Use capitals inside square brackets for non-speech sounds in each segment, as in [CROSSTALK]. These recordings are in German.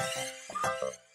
Thank you.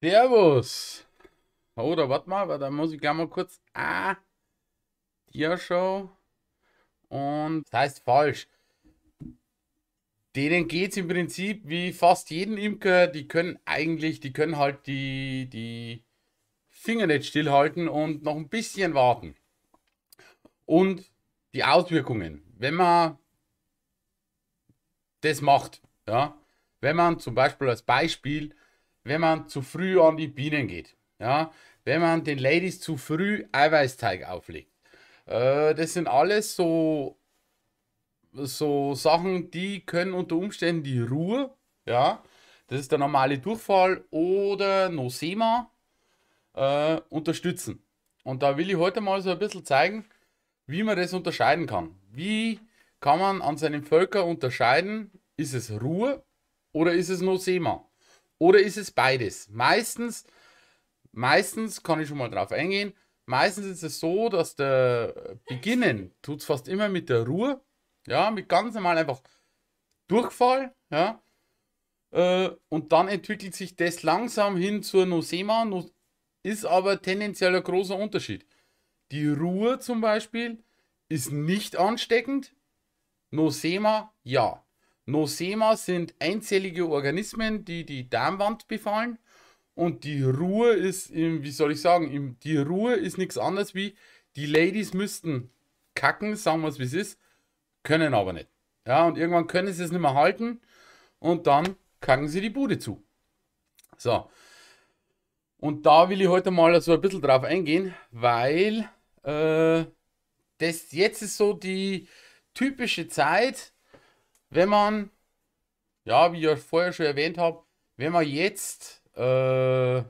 Servus. Oh, oder warte mal, da muss ich gleich mal kurz. Ah, Diashow. Und das heißt falsch. Denen geht es im Prinzip wie fast jeden Imker. Die können eigentlich, die können halt die, die Finger nicht stillhalten und noch ein bisschen warten. Und die Auswirkungen, wenn man das macht, ja, wenn man zum Beispiel als Beispiel wenn man zu früh an die Bienen geht. Ja, wenn man den Ladies zu früh Eiweißteig auflegt. Äh, das sind alles so, so Sachen, die können unter Umständen die Ruhe, ja, das ist der normale Durchfall oder Nosema, äh, unterstützen. Und da will ich heute mal so ein bisschen zeigen, wie man das unterscheiden kann. Wie kann man an seinen Völkern unterscheiden, ist es Ruhe oder ist es Nosema? Oder ist es beides? Meistens, meistens kann ich schon mal drauf eingehen. Meistens ist es so, dass der Beginnen tut es fast immer mit der Ruhe, ja, mit ganz normal einfach Durchfall, ja. Äh, und dann entwickelt sich das langsam hin zur Nosema, ist aber tendenziell ein großer Unterschied. Die Ruhe zum Beispiel ist nicht ansteckend, Nosema ja. Nosema sind einzellige Organismen, die die Darmwand befallen. Und die Ruhe ist, im, wie soll ich sagen, im, die Ruhe ist nichts anderes wie, die Ladies müssten kacken, sagen wir es wie es ist, können aber nicht. Ja, und irgendwann können sie es nicht mehr halten und dann kacken sie die Bude zu. So. Und da will ich heute mal so ein bisschen drauf eingehen, weil äh, das jetzt ist so die typische Zeit, wenn man, ja, wie ich vorher schon erwähnt habe, wenn man jetzt äh,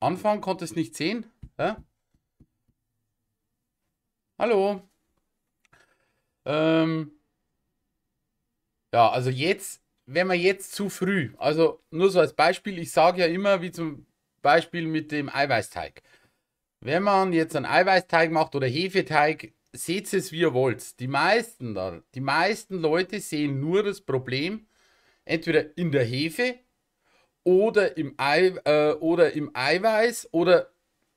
anfangen konnte es nicht sehen. Hä? Hallo. Ähm, ja, also jetzt, wenn man jetzt zu früh, also nur so als Beispiel, ich sage ja immer, wie zum Beispiel mit dem Eiweißteig. Wenn man jetzt einen Eiweißteig macht oder Hefeteig, seht es, wie ihr wollt. Die meisten da, die meisten Leute sehen nur das Problem entweder in der Hefe oder im, Ei, äh, oder im Eiweiß oder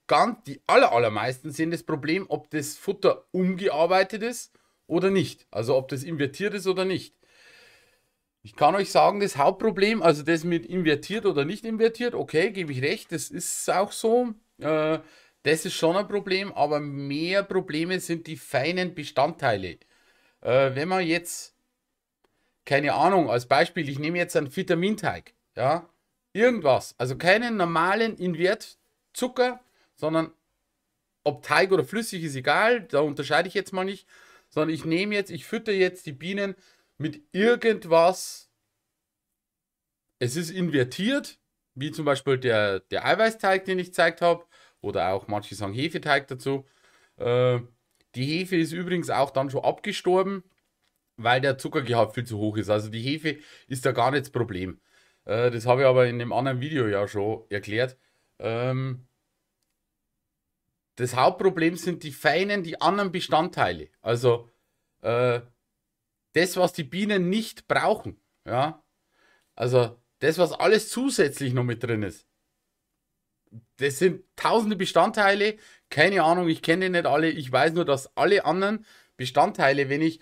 ganz, die aller, allermeisten sehen das Problem, ob das Futter umgearbeitet ist oder nicht. Also ob das invertiert ist oder nicht. Ich kann euch sagen, das Hauptproblem, also das mit invertiert oder nicht invertiert, okay, gebe ich recht, das ist auch so. Äh, das ist schon ein Problem, aber mehr Probleme sind die feinen Bestandteile. Äh, wenn man jetzt, keine Ahnung, als Beispiel, ich nehme jetzt einen Vitaminteig, ja, irgendwas, also keinen normalen Invertzucker, sondern ob Teig oder flüssig ist egal, da unterscheide ich jetzt mal nicht, sondern ich nehme jetzt, ich fütter jetzt die Bienen mit irgendwas. Es ist invertiert, wie zum Beispiel der, der Eiweißteig, den ich gezeigt habe oder auch manche sagen Hefeteig dazu. Äh, die Hefe ist übrigens auch dann schon abgestorben, weil der Zuckergehalt viel zu hoch ist. Also die Hefe ist da gar nicht das Problem. Äh, das habe ich aber in dem anderen Video ja schon erklärt. Ähm, das Hauptproblem sind die feinen, die anderen Bestandteile. Also äh, das, was die Bienen nicht brauchen. Ja? Also das, was alles zusätzlich noch mit drin ist das sind tausende Bestandteile. Keine Ahnung, ich kenne nicht alle. Ich weiß nur, dass alle anderen Bestandteile, wenn ich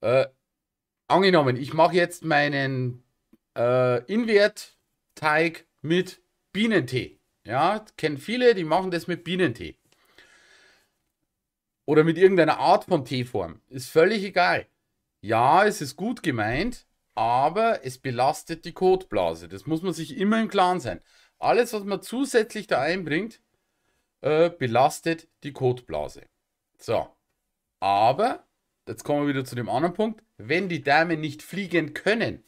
äh, angenommen, ich mache jetzt meinen äh, Invert-Teig mit Bienentee. Ja, kennen viele, die machen das mit Bienentee. Oder mit irgendeiner Art von Teeform. Ist völlig egal. Ja, es ist gut gemeint, aber es belastet die Kotblase. Das muss man sich immer im Klaren sein. Alles, was man zusätzlich da einbringt, äh, belastet die Kotblase. So. Aber, jetzt kommen wir wieder zu dem anderen Punkt, wenn die Därme nicht fliegen können,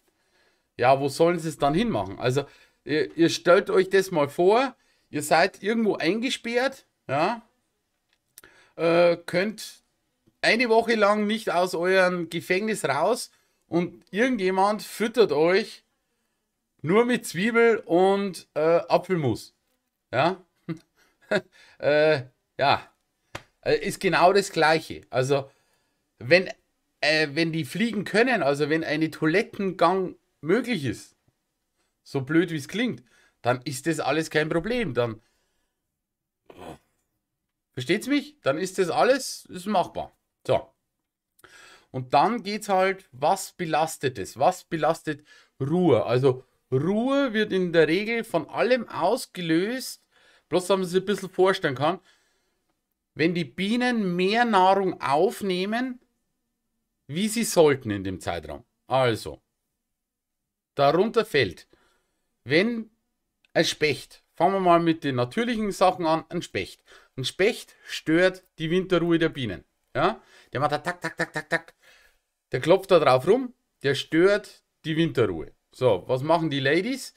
ja, wo sollen sie es dann hinmachen? Also, ihr, ihr stellt euch das mal vor, ihr seid irgendwo eingesperrt, ja, äh, könnt eine Woche lang nicht aus eurem Gefängnis raus und irgendjemand füttert euch nur mit Zwiebel und äh, Apfelmus. Ja. [LAUGHS] äh, ja. Äh, ist genau das Gleiche. Also, wenn, äh, wenn die fliegen können, also wenn ein Toilettengang möglich ist, so blöd wie es klingt, dann ist das alles kein Problem. Dann. Versteht's mich? Dann ist das alles ist machbar. So. Und dann geht's halt, was belastet es? Was belastet Ruhe? Also Ruhe wird in der Regel von allem ausgelöst, bloß dass man sich ein bisschen vorstellen kann, wenn die Bienen mehr Nahrung aufnehmen, wie sie sollten in dem Zeitraum. Also, darunter fällt, wenn ein Specht, fangen wir mal mit den natürlichen Sachen an, ein Specht. Ein Specht stört die Winterruhe der Bienen. Ja? Der macht da tak, tak, tak, tak, tak. Der klopft da drauf rum, der stört die Winterruhe. So, was machen die Ladies?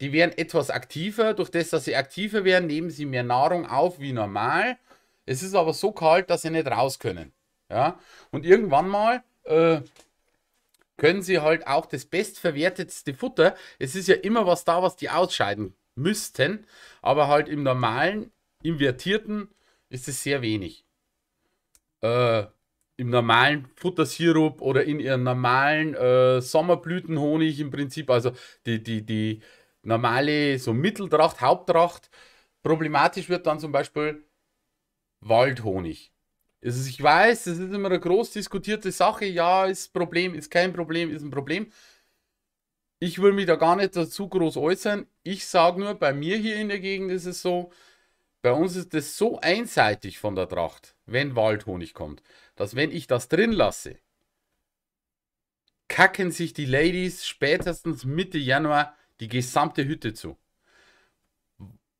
Die werden etwas aktiver. Durch das, dass sie aktiver werden, nehmen sie mehr Nahrung auf wie normal. Es ist aber so kalt, dass sie nicht raus können. Ja? Und irgendwann mal äh, können sie halt auch das bestverwertetste Futter. Es ist ja immer was da, was die ausscheiden müssten. Aber halt im normalen, invertierten ist es sehr wenig. Äh, im normalen Futtersirup oder in ihren normalen äh, Sommerblütenhonig im Prinzip, also die, die, die normale so Mitteltracht, Haupttracht. Problematisch wird dann zum Beispiel Waldhonig. Also ich weiß, das ist immer eine groß diskutierte Sache. Ja, ist ein Problem, ist kein Problem, ist ein Problem. Ich will mich da gar nicht dazu groß äußern. Ich sage nur, bei mir hier in der Gegend ist es so, bei uns ist das so einseitig von der Tracht, wenn Waldhonig kommt dass wenn ich das drin lasse, kacken sich die Ladies spätestens Mitte Januar die gesamte Hütte zu.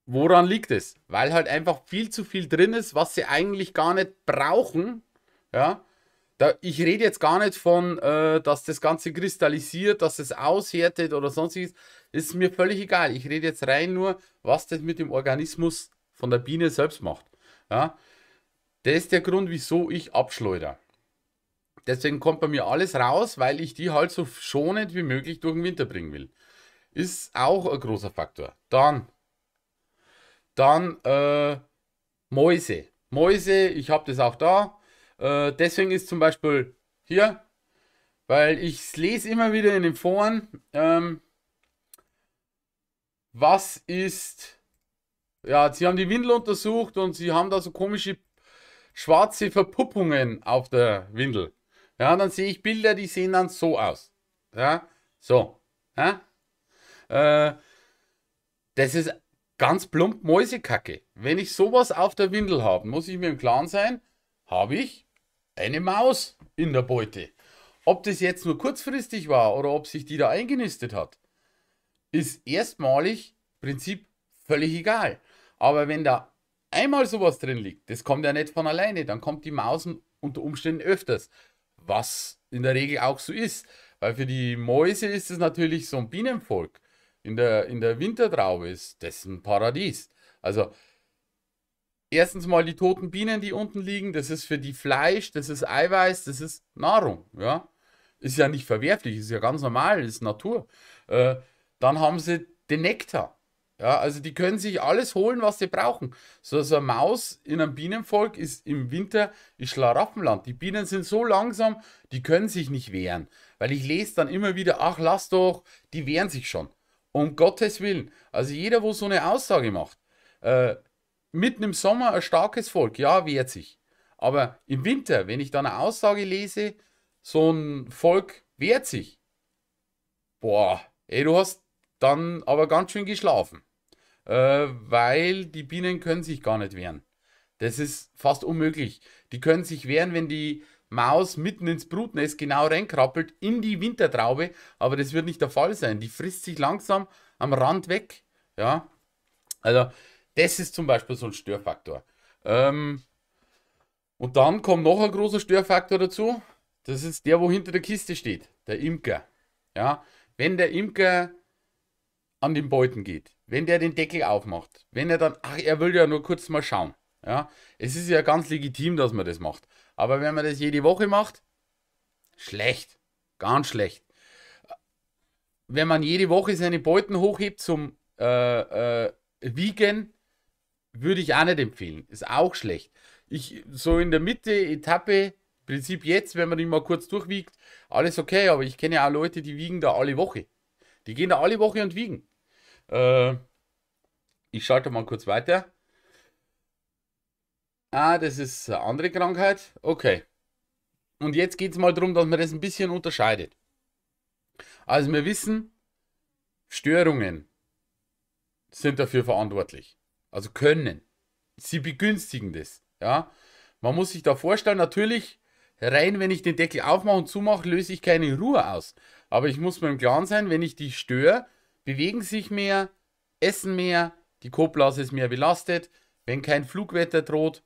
Woran liegt es? Weil halt einfach viel zu viel drin ist, was sie eigentlich gar nicht brauchen. Ja, da, ich rede jetzt gar nicht von, äh, dass das Ganze kristallisiert, dass es aushärtet oder sonstiges. Ist mir völlig egal. Ich rede jetzt rein nur, was das mit dem Organismus von der Biene selbst macht. Ja, das ist der Grund, wieso ich abschleudere. Deswegen kommt bei mir alles raus, weil ich die halt so schonend wie möglich durch den Winter bringen will. Ist auch ein großer Faktor. Dann, dann äh, Mäuse. Mäuse, ich habe das auch da. Äh, deswegen ist zum Beispiel hier, weil ich lese immer wieder in den Foren, ähm, was ist, ja, sie haben die Windel untersucht und sie haben da so komische schwarze Verpuppungen auf der Windel. Ja, dann sehe ich Bilder, die sehen dann so aus. Ja, so. Ja? Äh, das ist ganz plump Mäusekacke. Wenn ich sowas auf der Windel habe, muss ich mir im Klaren sein, habe ich eine Maus in der Beute. Ob das jetzt nur kurzfristig war oder ob sich die da eingenistet hat, ist erstmalig Prinzip völlig egal. Aber wenn da einmal sowas drin liegt, das kommt ja nicht von alleine, dann kommt die Mausen unter Umständen öfters, was in der Regel auch so ist, weil für die Mäuse ist es natürlich so ein Bienenvolk. In der, in der Wintertraube ist das ein Paradies. Also erstens mal die toten Bienen, die unten liegen, das ist für die Fleisch, das ist Eiweiß, das ist Nahrung, ja. Ist ja nicht verwerflich, ist ja ganz normal, ist Natur. Äh, dann haben sie den Nektar. Ja, also die können sich alles holen, was sie brauchen. So, so eine Maus in einem Bienenvolk ist im Winter ist Schlaraffenland. Die Bienen sind so langsam, die können sich nicht wehren. Weil ich lese dann immer wieder, ach lass doch, die wehren sich schon. Um Gottes Willen. Also jeder, wo so eine Aussage macht, äh, mitten im Sommer ein starkes Volk, ja, wehrt sich. Aber im Winter, wenn ich dann eine Aussage lese, so ein Volk wehrt sich. Boah, ey, du hast dann aber ganz schön geschlafen äh, weil die Bienen können sich gar nicht wehren. Das ist fast unmöglich. Die können sich wehren, wenn die Maus mitten ins Brutnest genau reinkrabbelt, in die Wintertraube, aber das wird nicht der Fall sein. Die frisst sich langsam am Rand weg. Ja, also das ist zum Beispiel so ein Störfaktor. Ähm, und dann kommt noch ein großer Störfaktor dazu. Das ist der, wo hinter der Kiste steht, der Imker. Ja, wenn der Imker an den Beuten geht, wenn der den Deckel aufmacht, wenn er dann, ach, er will ja nur kurz mal schauen. Ja, es ist ja ganz legitim, dass man das macht. Aber wenn man das jede Woche macht, schlecht, ganz schlecht. Wenn man jede Woche seine Beuten hochhebt zum äh, äh, Wiegen, würde ich auch nicht empfehlen. Ist auch schlecht. Ich, so in der Mitte, Etappe, Prinzip jetzt, wenn man ihn mal kurz durchwiegt, alles okay, aber ich kenne ja auch Leute, die wiegen da alle Woche. Die gehen da alle Woche und wiegen. Äh, ich schalte mal kurz weiter. Ah, das ist eine andere Krankheit. Okay. Und jetzt geht es mal darum, dass man das ein bisschen unterscheidet. Also wir wissen, Störungen sind dafür verantwortlich. Also können. Sie begünstigen das. Ja? Man muss sich da vorstellen, natürlich, rein, wenn ich den Deckel aufmache und zumache, löse ich keine Ruhe aus. Aber ich muss mir im Klaren sein, wenn ich die störe, bewegen sich mehr, essen mehr, die Koblase ist mehr belastet. Wenn kein Flugwetter droht,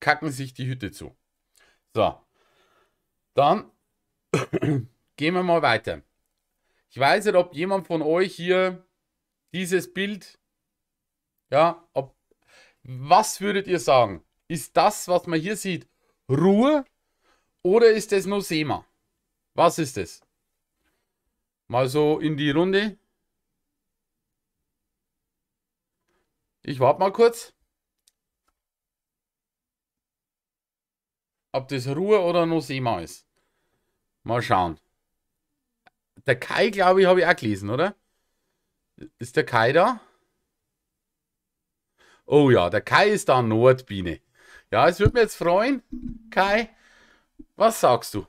kacken sich die Hütte zu. So, dann [CLEARS THROAT] gehen wir mal weiter. Ich weiß nicht, ob jemand von euch hier dieses Bild, ja, ob, was würdet ihr sagen? Ist das, was man hier sieht, Ruhe oder ist das nur SEMA? Was ist das? Mal so in die Runde. Ich warte mal kurz. Ob das Ruhe oder noch Sema ist. Mal schauen. Der Kai, glaube ich, habe ich auch gelesen, oder? Ist der Kai da? Oh ja, der Kai ist da Nordbiene. Ja, es würde mich jetzt freuen, Kai. Was sagst du?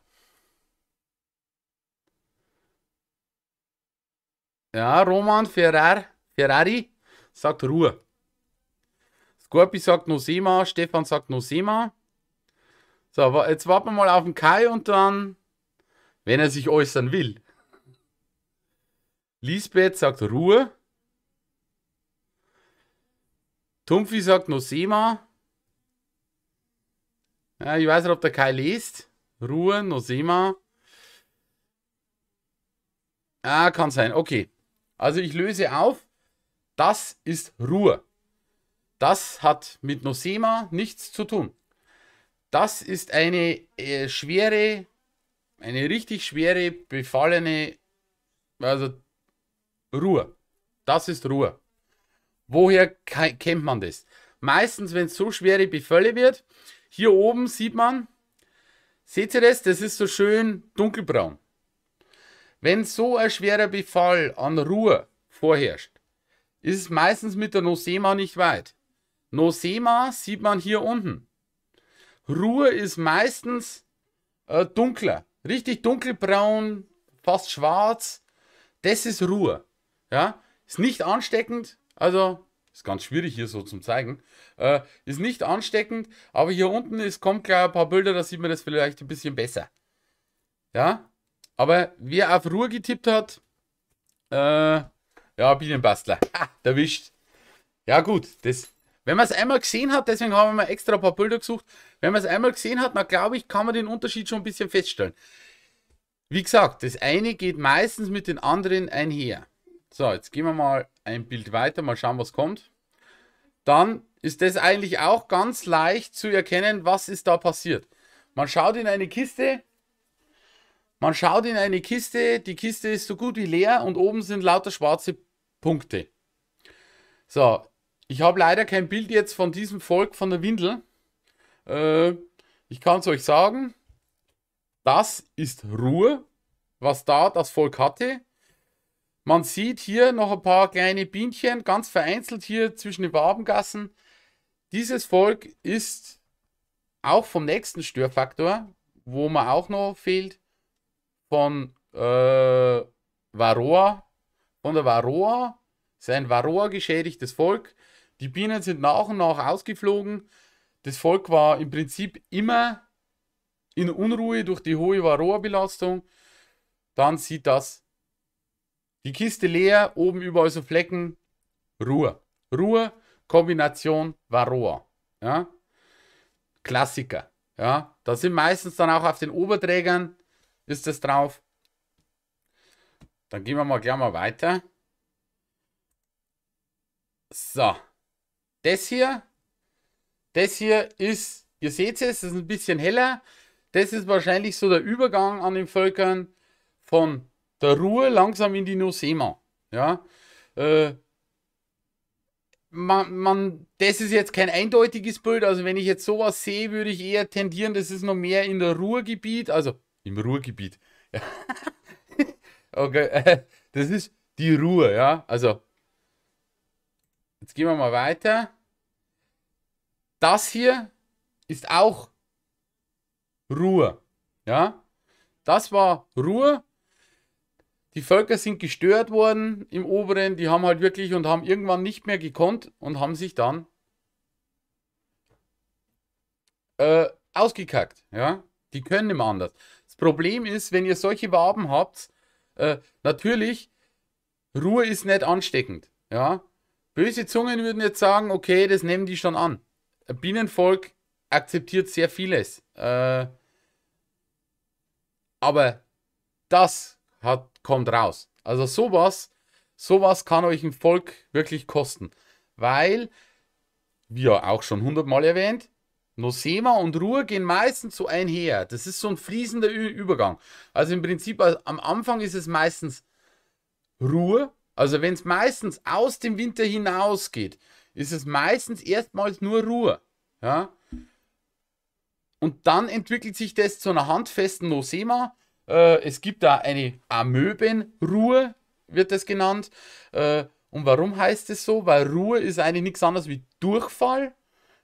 Ja, Roman Ferrer, Ferrari sagt Ruhe. Scorpi sagt Nosema, Stefan sagt Nosema. So, jetzt warten wir mal auf den Kai und dann, wenn er sich äußern will. Lisbeth sagt Ruhe. Tumpfi sagt Nosema. Ja, ich weiß nicht, ob der Kai liest. Ruhe, Nosema. Ah, kann sein. Okay. Also ich löse auf, das ist Ruhr. Das hat mit Nosema nichts zu tun. Das ist eine äh, schwere, eine richtig schwere, befallene, also Ruhe. Das ist Ruhe. Woher kennt man das? Meistens, wenn es so schwere Befälle wird, hier oben sieht man, seht ihr das? Das ist so schön dunkelbraun. Wenn so ein schwerer Befall an Ruhe vorherrscht, ist es meistens mit der Nosema nicht weit. Nosema sieht man hier unten. Ruhe ist meistens äh, dunkler, richtig dunkelbraun, fast schwarz. Das ist Ruhe. Ja? Ist nicht ansteckend, also ist ganz schwierig hier so zum zeigen. Äh, ist nicht ansteckend, aber hier unten ist, kommt gleich ein paar Bilder, da sieht man das vielleicht ein bisschen besser. Ja, aber wer auf Ruhe getippt hat, äh, ja, Bienenbastler. Ha, erwischt. Ja, gut. Das, wenn man es einmal gesehen hat, deswegen haben wir extra ein paar Bilder gesucht. Wenn man es einmal gesehen hat, dann glaube ich, kann man den Unterschied schon ein bisschen feststellen. Wie gesagt, das eine geht meistens mit den anderen einher. So, jetzt gehen wir mal ein Bild weiter, mal schauen, was kommt. Dann ist das eigentlich auch ganz leicht zu erkennen, was ist da passiert. Man schaut in eine Kiste, man schaut in eine Kiste, die Kiste ist so gut wie leer und oben sind lauter schwarze Punkte. So, ich habe leider kein Bild jetzt von diesem Volk von der Windel. Äh, ich kann es euch sagen, das ist Ruhe, was da das Volk hatte. Man sieht hier noch ein paar kleine Bienchen, ganz vereinzelt hier zwischen den Wabengassen. Dieses Volk ist auch vom nächsten Störfaktor, wo man auch noch fehlt, von äh, Varroa, von der Varroa, sein Varroa geschädigtes Volk. Die Bienen sind nach und nach ausgeflogen. Das Volk war im Prinzip immer in Unruhe durch die hohe Varroa-Belastung. Dann sieht das die Kiste leer, oben überall so Flecken. Ruhe. Ruhe, Kombination Varroa. Ja? Klassiker. Ja? Da sind meistens dann auch auf den Oberträgern ist es drauf. Dann gehen wir mal gleich mal weiter. So. Das hier, das hier ist, ihr seht es, das ist ein bisschen heller. Das ist wahrscheinlich so der Übergang an den Völkern von der Ruhe langsam in die Nosema. Ja. Äh, man, man, das ist jetzt kein eindeutiges Bild. Also wenn ich jetzt sowas sehe, würde ich eher tendieren, das ist noch mehr in der Ruhrgebiet, also im Ruhrgebiet. [LAUGHS] okay, [LAUGHS] das ist die Ruhe, ja. Also, jetzt gehen wir mal weiter. Das hier ist auch Ruhe, ja. Das war Ruhe. Die Völker sind gestört worden im Oberen. Die haben halt wirklich und haben irgendwann nicht mehr gekonnt und haben sich dann äh, ausgekackt, ja. Die können nicht mehr anders. Das Problem ist, wenn ihr solche Waben habt, äh, natürlich, Ruhe ist nicht ansteckend. Ja? Böse Zungen würden jetzt sagen, okay, das nehmen die schon an. Bienenvolk akzeptiert sehr vieles. Äh, aber das hat, kommt raus. Also sowas, sowas kann euch ein Volk wirklich kosten. Weil, wie ja auch schon hundertmal erwähnt, Nosema und Ruhe gehen meistens so einher. Das ist so ein fließender Ü Übergang. Also im Prinzip also am Anfang ist es meistens Ruhe. Also wenn es meistens aus dem Winter hinausgeht, ist es meistens erstmals nur Ruhe. Ja? Und dann entwickelt sich das zu einer handfesten Nosema. Äh, es gibt da eine Amöbenruhe, wird das genannt. Äh, und warum heißt es so? Weil Ruhe ist eigentlich nichts anderes wie Durchfall.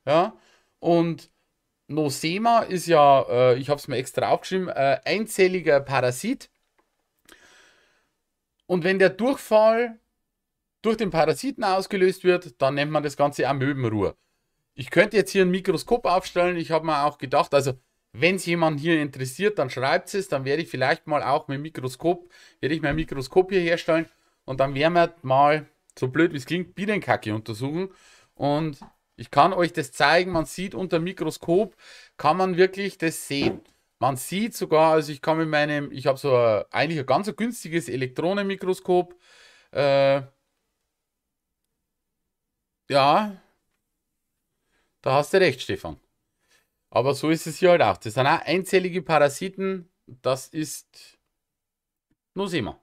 Ja? Und Nosema ist ja, äh, ich habe es mir extra aufgeschrieben, äh, einzelliger Parasit. Und wenn der Durchfall durch den Parasiten ausgelöst wird, dann nennt man das Ganze Amöbenruhe. Ich könnte jetzt hier ein Mikroskop aufstellen. Ich habe mir auch gedacht, also wenn es jemand hier interessiert, dann schreibt es. Dann werde ich vielleicht mal auch mit Mikroskop, werde ich mein Mikroskop hier herstellen und dann werden wir mal, so blöd wie es klingt, Bienenkacke untersuchen. Und ich kann euch das zeigen. Man sieht unter dem Mikroskop, kann man wirklich das sehen. Man sieht sogar, also ich kann mit meinem, ich habe so ein, eigentlich ein ganz günstiges Elektronenmikroskop. Äh, ja, da hast du recht, Stefan. Aber so ist es hier halt auch. Das sind auch einzellige Parasiten. Das ist. Nur sehen wir.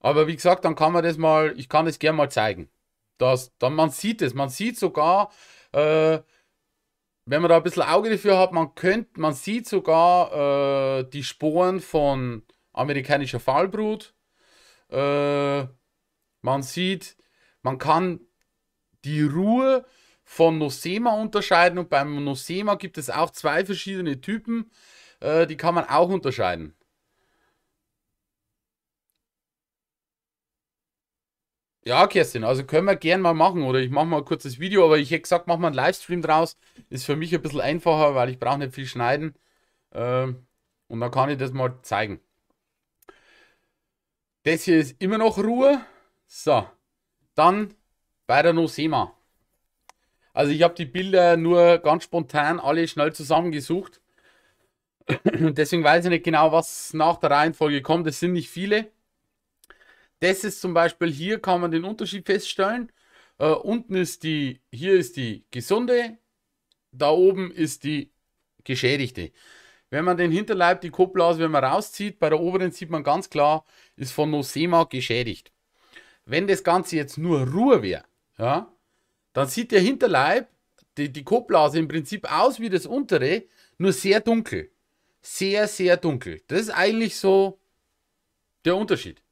Aber wie gesagt, dann kann man das mal, ich kann das gerne mal zeigen. Das, dann, man sieht es, man sieht sogar, äh, wenn man da ein bisschen Auge dafür hat, man könnte, man sieht sogar äh, die Sporen von amerikanischer Fallbrut. Äh, man sieht, man kann die Ruhe von Nosema unterscheiden und beim Nosema gibt es auch zwei verschiedene Typen, äh, die kann man auch unterscheiden. Ja, Kerstin, also können wir gern mal machen oder ich mache mal ein kurzes Video, aber ich hätte gesagt, mach mal einen Livestream draus. Ist für mich ein bisschen einfacher, weil ich brauche nicht viel schneiden. Ähm, und dann kann ich das mal zeigen. Das hier ist immer noch Ruhe. So, dann bei der Nosema. Also ich habe die Bilder nur ganz spontan alle schnell zusammengesucht. [CLEARS THROAT] Deswegen weiß ich nicht genau, was nach der Reihenfolge kommt. Es sind nicht viele. Das ist zum Beispiel, hier kann man den Unterschied feststellen. Äh, unten ist die, hier ist die gesunde, da oben ist die geschädigte. Wenn man den Hinterleib, die Koblase, wenn man rauszieht, bei der oberen sieht man ganz klar, ist von Nosema geschädigt. Wenn das Ganze jetzt nur Ruhe wäre, ja, dann sieht der Hinterleib, die, die Kopfblase im Prinzip aus wie das untere, nur sehr dunkel. Sehr, sehr dunkel. Das ist eigentlich so der Unterschied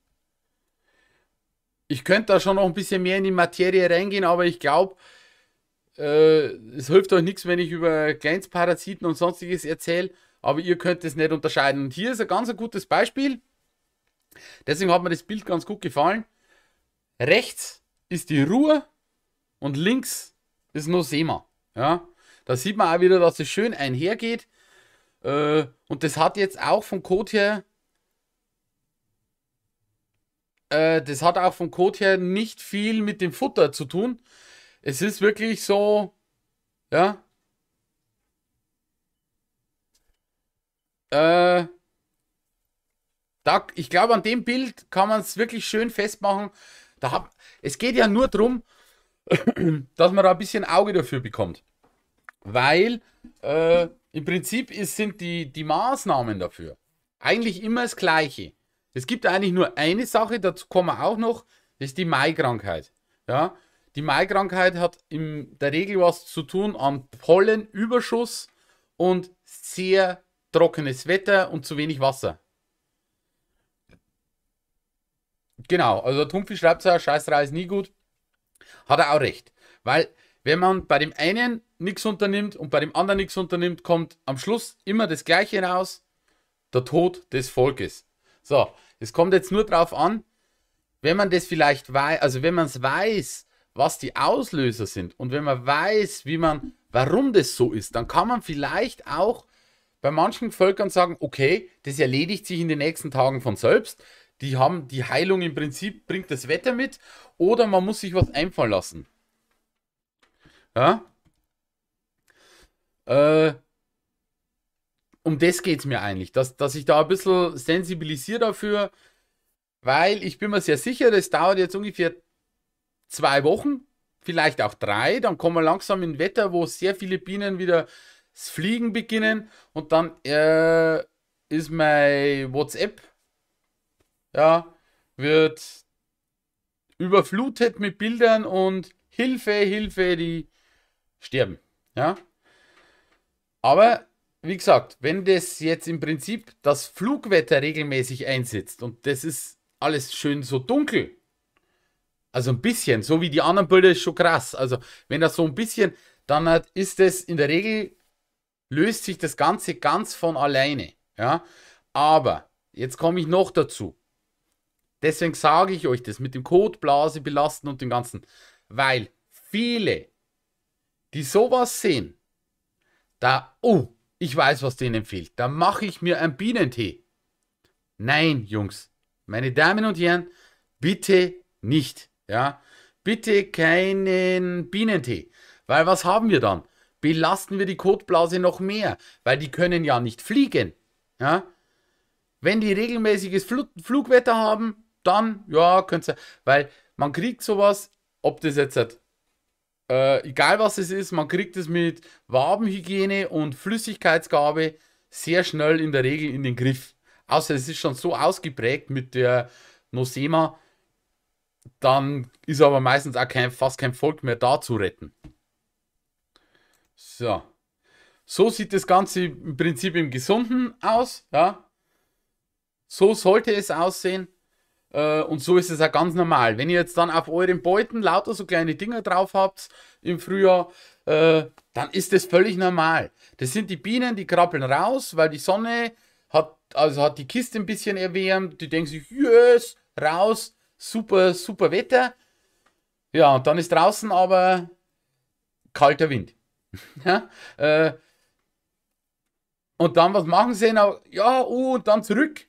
ich könnte da schon noch ein bisschen mehr in die Materie reingehen, aber ich glaube, äh, es hilft euch nichts, wenn ich über Glänzparasiten und sonstiges erzähle, aber ihr könnt es nicht unterscheiden. Und hier ist ein ganz ein gutes Beispiel. Deswegen hat mir das Bild ganz gut gefallen. Rechts ist die Ruhr und links ist Nosema. Ja? Da sieht man auch wieder, dass es schön einhergeht. Äh, und das hat jetzt auch vom Code her äh, das hat auch vom Code her nicht viel mit dem Futter zu tun. Es ist wirklich so, ja. Äh, da, ich glaube, an dem Bild kann man es wirklich schön festmachen. Da hab, es geht ja nur darum, [CLEARS THROAT] dass man da ein bisschen Auge dafür bekommt. Weil äh, im Prinzip ist, sind die, die Maßnahmen dafür eigentlich immer das Gleiche. Es gibt eigentlich nur eine Sache, dazu kommen wir auch noch, das ist die Mai-Krankheit. Ja? Die Mai-Krankheit hat in der Regel was zu tun am Pollenüberschuss und sehr trockenes Wetter und zu wenig Wasser. Genau, also der Tumpfi schreibt ja, Scheißreis nie gut. Hat er auch recht. Weil, wenn man bei dem einen nichts unternimmt und bei dem anderen nichts unternimmt, kommt am Schluss immer das Gleiche raus: der Tod des Volkes. So, es kommt jetzt nur drauf an, wenn man das vielleicht weiß, also wenn man es weiß, was die Auslöser sind und wenn man weiß, wie man, warum das so ist, dann kann man vielleicht auch bei manchen Völkern sagen, okay, das erledigt sich in den nächsten Tagen von selbst. Die haben die Heilung im Prinzip, bringt das Wetter mit, oder man muss sich was einfallen lassen. Ja? Äh, um das geht es mir eigentlich, dass, dass ich da ein bisschen sensibilisiere dafür, weil ich bin mir sehr sicher, das dauert jetzt ungefähr zwei Wochen, vielleicht auch drei, dann kommen wir langsam in Wetter, wo sehr viele Bienen wieder das Fliegen beginnen und dann äh, ist mein WhatsApp, ja, wird überflutet mit Bildern und Hilfe, Hilfe, die sterben, ja. Aber wie gesagt, wenn das jetzt im Prinzip das Flugwetter regelmäßig einsetzt und das ist alles schön so dunkel, also ein bisschen, so wie die anderen Bilder ist schon krass. Also wenn das so ein bisschen, dann ist das in der Regel, löst sich das Ganze ganz von alleine. Ja, aber jetzt komme ich noch dazu. Deswegen sage ich euch das mit dem Kotblase belasten und dem Ganzen, weil viele, die sowas sehen, da, oh, ich weiß, was denen fehlt. Da mache ich mir einen Bienentee. Nein, Jungs, meine Damen und Herren, bitte nicht. Ja, bitte keinen Bienentee. Weil was haben wir dann? Belasten wir die Kotblase noch mehr, weil die können ja nicht fliegen. Ja? Wenn die regelmäßiges Fl Flugwetter haben, dann, ja, könnte Weil man kriegt sowas, ob das jetzt äh, egal was es ist, man kriegt es mit Wabenhygiene und Flüssigkeitsgabe sehr schnell in der Regel in den Griff. Außer es ist schon so ausgeprägt mit der Nosema, dann ist aber meistens auch kein, fast kein Volk mehr da zu retten. So. So sieht das Ganze im Prinzip im Gesunden aus. Ja. So sollte es aussehen. Äh, und so ist es ja ganz normal. Wenn ihr jetzt dann auf euren Beuten lauter so kleine Dinger drauf habt im Frühjahr, äh, dann ist das völlig normal. Das sind die Bienen, die krabbeln raus, weil die Sonne hat, also hat die Kiste ein bisschen erwärmt. Die denken sich, yes, raus, super, super Wetter. Ja, und dann ist draußen aber kalter Wind. [LAUGHS] ja, äh, und dann, was machen sie? Ja, oh, und dann zurück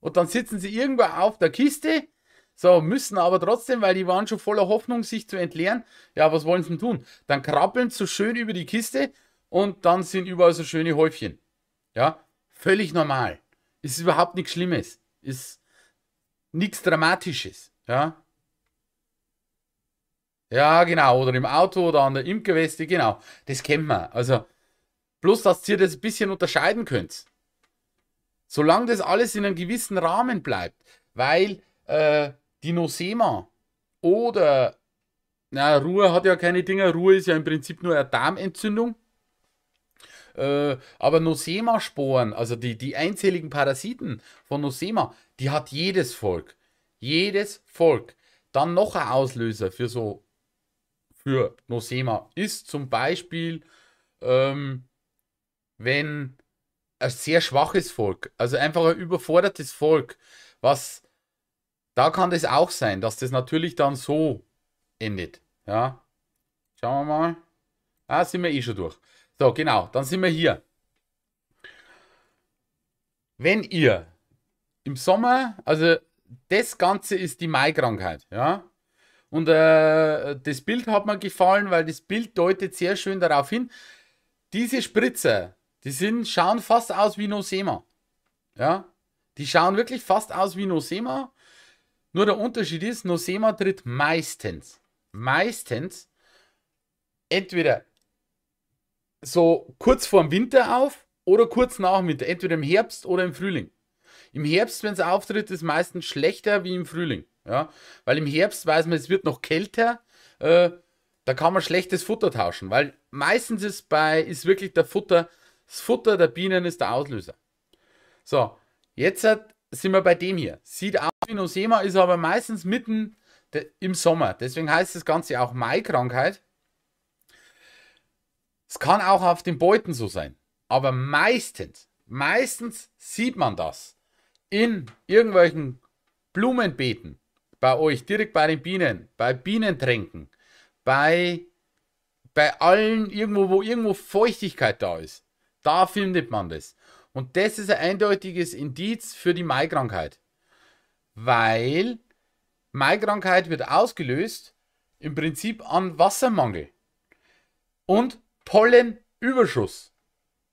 und dann sitzen sie irgendwo auf der Kiste, so müssen aber trotzdem, weil die waren schon voller Hoffnung, sich zu entleeren. Ja, was wollen sie denn tun? Dann krabbeln sie so schön über die Kiste und dann sind überall so schöne Häufchen. Ja, völlig normal. Ist überhaupt nichts Schlimmes. Ist nichts Dramatisches. Ja. Ja, genau. Oder im Auto oder an der Imkerweste, genau. Das kennen wir. Also, bloß, dass ihr das ein bisschen unterscheiden könnt. Solange das alles in einem gewissen Rahmen bleibt, weil äh, Nosema oder na, Ruhe hat ja keine Dinger, Ruhe ist ja im Prinzip nur eine Darmentzündung. Äh, aber Nosema-Sporen, also die, die einzelligen Parasiten von Nosema, die hat jedes Volk. Jedes Volk. Dann noch ein Auslöser für so für Nosema ist zum Beispiel, ähm, wenn ein sehr schwaches Volk, also einfach ein überfordertes Volk, was da kann das auch sein, dass das natürlich dann so endet. Ja, schauen wir mal. Ah, sind wir eh schon durch. So, genau, dann sind wir hier. Wenn ihr im Sommer, also das Ganze ist die Mai-Krankheit, ja. Und äh, das Bild hat mir gefallen, weil das Bild deutet sehr schön darauf hin, diese Spritze die sind, schauen fast aus wie Nosema. Ja? Die schauen wirklich fast aus wie Nosema. Nur der Unterschied ist, Nosema tritt meistens, meistens entweder so kurz vorm Winter auf oder kurz nach dem Winter, entweder im Herbst oder im Frühling. Im Herbst, wenn es auftritt, ist meistens schlechter wie im Frühling. Ja? Weil im Herbst weiß man, es wird noch kälter. Äh, da kann man schlechtes Futter tauschen, weil meistens ist bei ist wirklich der Futter das Futter der Bienen ist der Auslöser. So, jetzt sind wir bei dem hier. Sieht aus wie Nosema, ist aber meistens mitten im Sommer. Deswegen heißt das Ganze auch Maikrankheit. Es kann auch auf den Beuten so sein. Aber meistens, meistens sieht man das in irgendwelchen Blumenbeeten, bei euch, direkt bei den Bienen, bei Bienentränken, bei, bei allen, irgendwo, wo irgendwo Feuchtigkeit da ist. Da findet man das. Und das ist ein eindeutiges Indiz für die Maikrankheit. Weil Maikrankheit wird ausgelöst im Prinzip an Wassermangel und Pollenüberschuss.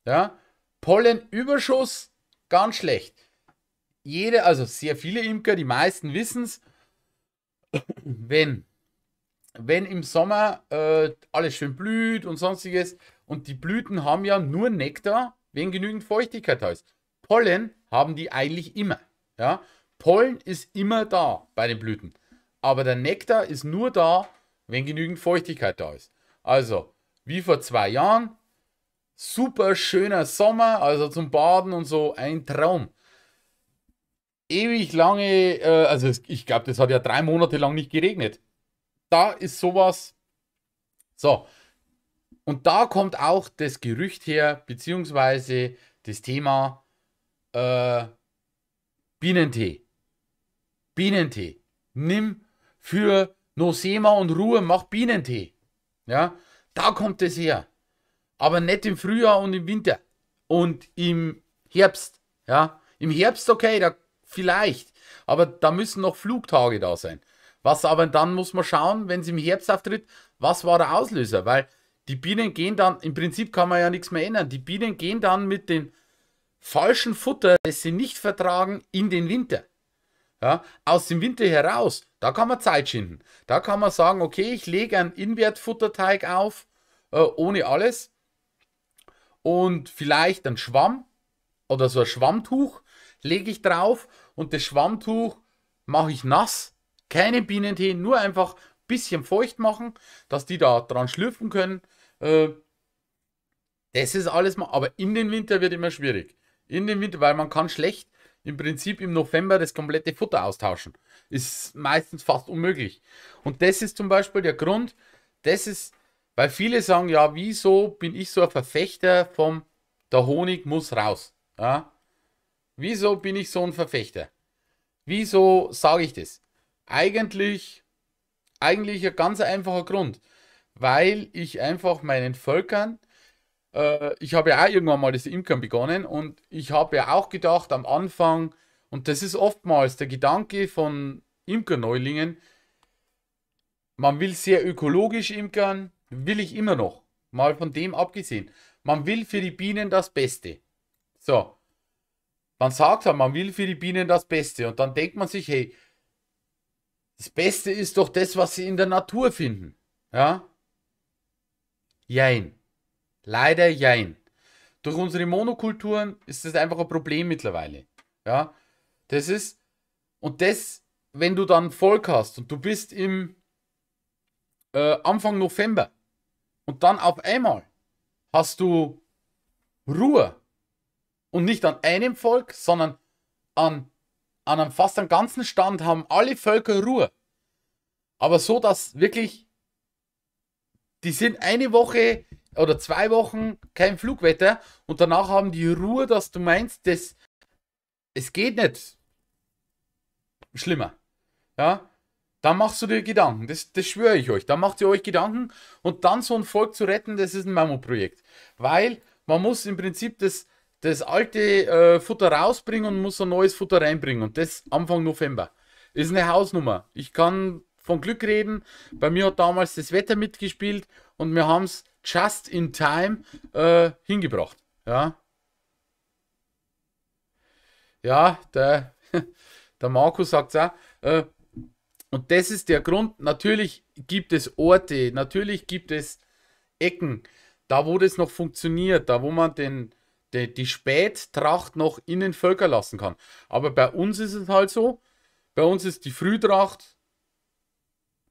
Ja? Pollenüberschuss, ganz schlecht. Jede, also sehr viele Imker, die meisten wissen es, wenn, wenn im Sommer äh, alles schön blüht und sonstiges, und die Blüten haben ja nur Nektar, wenn genügend Feuchtigkeit da ist. Pollen haben die eigentlich immer. Ja? Pollen ist immer da bei den Blüten. Aber der Nektar ist nur da, wenn genügend Feuchtigkeit da ist. Also, wie vor zwei Jahren, super schöner Sommer, also zum Baden und so, ein Traum. Ewig lange, äh, also es, ich glaube, das hat ja drei Monate lang nicht geregnet. Da ist sowas. So, und da kommt auch das Gerücht her, beziehungsweise das Thema äh, Bienentee. Bienentee. Nimm für Nosema und Ruhe, mach Bienentee. Ja, da kommt es her. Aber nicht im Frühjahr und im Winter. Und im Herbst. Ja, im Herbst okay, da vielleicht. Aber da müssen noch Flugtage da sein. Was aber dann muss man schauen, wenn es im Herbst auftritt, was war der Auslöser? Weil die Bienen gehen dann, im Prinzip kann man ja nichts mehr ändern, die Bienen gehen dann mit dem falschen Futter, das sie nicht vertragen, in den Winter. Ja, aus dem Winter heraus, da kann man Zeit schinden. Da kann man sagen, okay, ich lege einen Invertfutterteig auf, äh, ohne alles. Und vielleicht ein Schwamm oder so ein Schwammtuch lege ich drauf und das Schwammtuch mache ich nass. Keine Bienentee, nur einfach ein bisschen feucht machen, dass die da dran schlürfen können. Äh, das ist alles mal, aber in den Winter wird immer schwierig. In den Winter, weil man kann schlecht im Prinzip im November das komplette Futter austauschen. Ist meistens fast unmöglich. Und das ist zum Beispiel der Grund, das ist, weil viele sagen, ja, wieso bin ich so ein Verfechter vom, der Honig muss raus. Ja? Wieso bin ich so ein Verfechter? Wieso sage ich das? Eigentlich, eigentlich ein ganz einfacher Grund weil ich einfach meinen Völkern, äh, ich habe ja auch irgendwann mal das Imkern begonnen und ich habe ja auch gedacht am Anfang, und das ist oftmals der Gedanke von Imkerneulingen, man will sehr ökologisch imkern, will ich immer noch, mal von dem abgesehen. Man will für die Bienen das Beste. So, man sagt halt, man will für die Bienen das Beste und dann denkt man sich, hey, das Beste ist doch das, was sie in der Natur finden. Ja, Jein. Leider jein. Durch unsere Monokulturen ist das einfach ein Problem mittlerweile. Ja, das ist, und das, wenn du dann Volk hast und du bist im äh, Anfang November und dann auf einmal hast du Ruhe und nicht an einem Volk, sondern an, an einem fast am ganzen Stand haben alle Völker Ruhe. Aber so, dass wirklich die sind eine Woche oder zwei Wochen kein Flugwetter und danach haben die Ruhe, dass du meinst, das, es geht nicht. Schlimmer. Ja, dann machst du dir Gedanken. Das, das schwöre ich euch. Dann macht ihr euch Gedanken und dann so ein Volk zu retten, das ist ein Mammutprojekt. Weil man muss im Prinzip das, das alte äh, Futter rausbringen und muss ein neues Futter reinbringen. Und das Anfang November. Ist eine Hausnummer. Ich kann von Glück reden. Bei mir hat damals das Wetter mitgespielt und wir haben es just in time äh, hingebracht. Ja. Ja, der, [LAUGHS] der Marco sagt es auch. Äh, und das ist der Grund. Natürlich gibt es Orte, natürlich gibt es Ecken, da wo das noch funktioniert, da wo man den, den, die Spättracht noch in den Völker lassen kann. Aber bei uns ist es halt so, bei uns ist die Frühtracht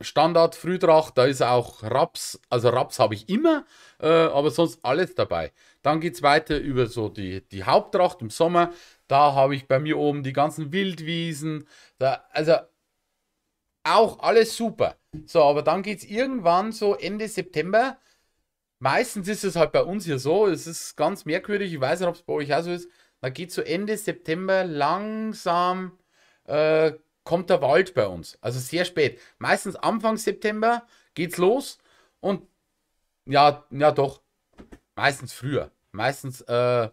Standard Frühtracht, da ist auch Raps, also Raps habe ich immer, äh, aber sonst alles dabei. Dann geht es weiter über so die, die Haupttracht im Sommer. Da habe ich bei mir oben die ganzen Wildwiesen. Da, also auch alles super. So, aber dann geht es irgendwann so Ende September. Meistens ist es halt bei uns hier so, es ist ganz merkwürdig, ich weiß nicht, ob es bei euch auch so ist. Da geht so Ende September langsam äh, kommt der Wald bei uns. Also sehr spät. Meistens Anfang September geht's los und ja, ja doch. Meistens früher. Meistens, äh,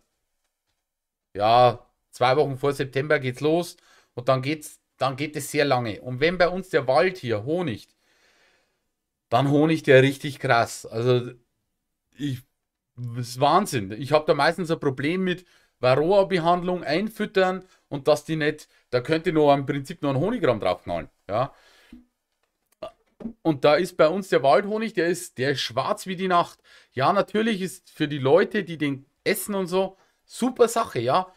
ja, zwei Wochen vor September geht's los und dann geht's, dann geht es sehr lange. Und wenn bei uns der Wald hier honigt, dann honigt der richtig krass. Also ich, das ist Wahnsinn. Ich habe da meistens ein Problem mit, Varroa-Behandlung einfüttern und dass die nicht, da könnt ihr nur im Prinzip nur einen Honigramm draufknallen. Ja. Und da ist bei uns der Waldhonig, der ist, der ist schwarz wie die Nacht. Ja, natürlich ist für die Leute, die den essen und so, super Sache, ja.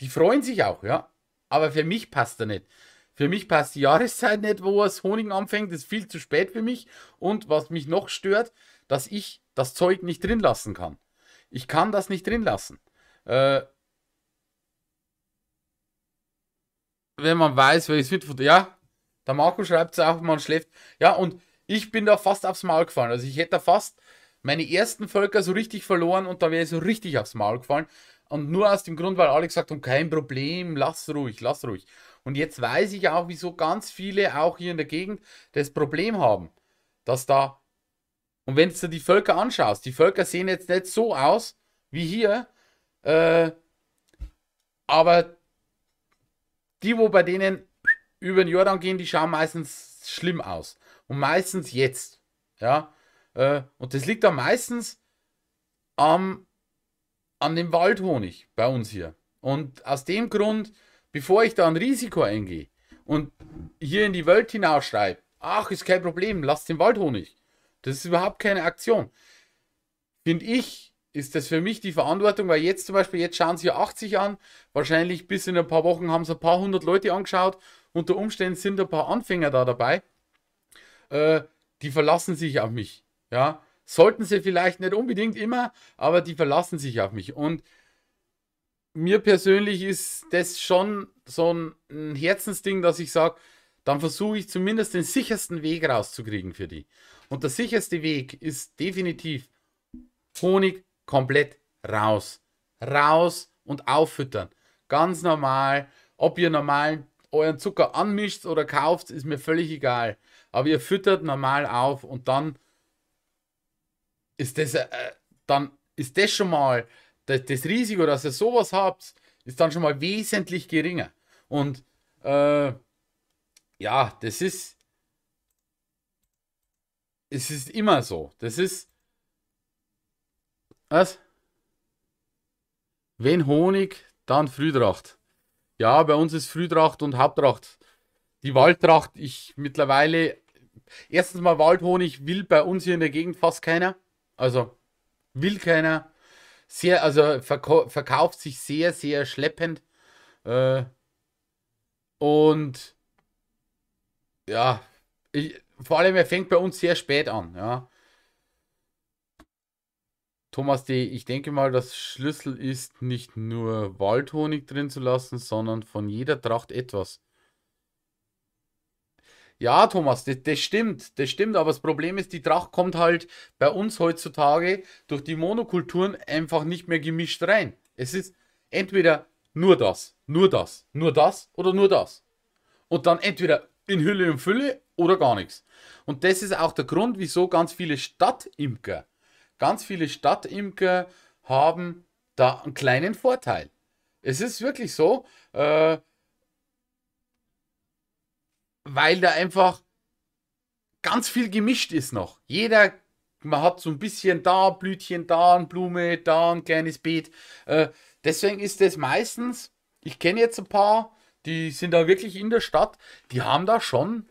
Die freuen sich auch, ja. Aber für mich passt er nicht. Für mich passt die Jahreszeit nicht, wo es Honig anfängt, das ist viel zu spät für mich. Und was mich noch stört, dass ich das Zeug nicht drin lassen kann. Ich kann das nicht drin lassen. Äh, wenn man weiß, wer es wird. Ja, der Marco schreibt es auch, man schläft. Ja, und ich bin da fast aufs Maul gefallen. Also ich hätte da fast meine ersten Völker so richtig verloren und da wäre ich so richtig aufs Maul gefallen. Und nur aus dem Grund, weil alle gesagt haben, kein Problem, lass ruhig, lass ruhig. Und jetzt weiß ich auch, wieso ganz viele auch hier in der Gegend das Problem haben, dass da, und wenn du dir die Völker anschaust, die Völker sehen jetzt nicht so aus wie hier, äh, aber die, wo bei denen über den Jordan gehen, die schauen meistens schlimm aus. Und meistens jetzt. Ja. Äh, und das liegt dann meistens am, an dem Waldhonig bei uns hier. Und aus dem Grund, bevor ich da ein Risiko eingehe und hier in die Welt hinausschreibe, ach, ist kein Problem, lass den Waldhonig. Das ist überhaupt keine Aktion. Finde ich ist das für mich die Verantwortung, weil jetzt zum Beispiel, jetzt schauen sie 80 an, wahrscheinlich bis in ein paar Wochen haben sie ein paar hundert Leute angeschaut, unter Umständen sind ein paar Anfänger da dabei, äh, die verlassen sich auf mich, ja, sollten sie vielleicht nicht unbedingt immer, aber die verlassen sich auf mich und mir persönlich ist das schon so ein Herzensding, dass ich sage, dann versuche ich zumindest den sichersten Weg rauszukriegen für die. Und der sicherste Weg ist definitiv Honig komplett raus. Raus und auffüttern. Ganz normal. Ob ihr normal euren Zucker anmischt oder kauft, ist mir völlig egal. Aber ihr füttert normal auf und dann ist das, äh, dann ist das schon mal, das, das, Risiko, dass ihr sowas habt, ist dann schon mal wesentlich geringer. Und äh, ja, das ist, es ist immer so. Das ist, was? Wenn Honig, dann Frühtracht. Ja, bei uns ist Frühtracht und Haupttracht. Die Waldtracht, ich mittlerweile. Erstens mal Waldhonig will bei uns hier in der Gegend fast keiner. Also will keiner. Sehr, also verkauft sich sehr, sehr schleppend. Äh, und ja, ich, vor allem er fängt bei uns sehr spät an. Ja. Thomas D., ich denke mal, das Schlüssel ist, nicht nur Waldhonig drin zu lassen, sondern von jeder Tracht etwas. Ja, Thomas, das, das, stimmt, das stimmt, aber das Problem ist, die Tracht kommt halt bei uns heutzutage durch die Monokulturen einfach nicht mehr gemischt rein. Es ist entweder nur das, nur das, nur das oder nur das. Und dann entweder in Hülle und Fülle oder gar nichts. Und das ist auch der Grund, wieso ganz viele Stadtimker Ganz viele Stadtimker haben da einen kleinen Vorteil. Es ist wirklich so, äh, weil da einfach ganz viel gemischt ist noch. Jeder, man hat so ein bisschen da Blütchen, da eine Blume, da ein kleines Beet. Äh, deswegen ist das meistens, ich kenne jetzt ein paar, die sind da wirklich in der Stadt, die haben da schon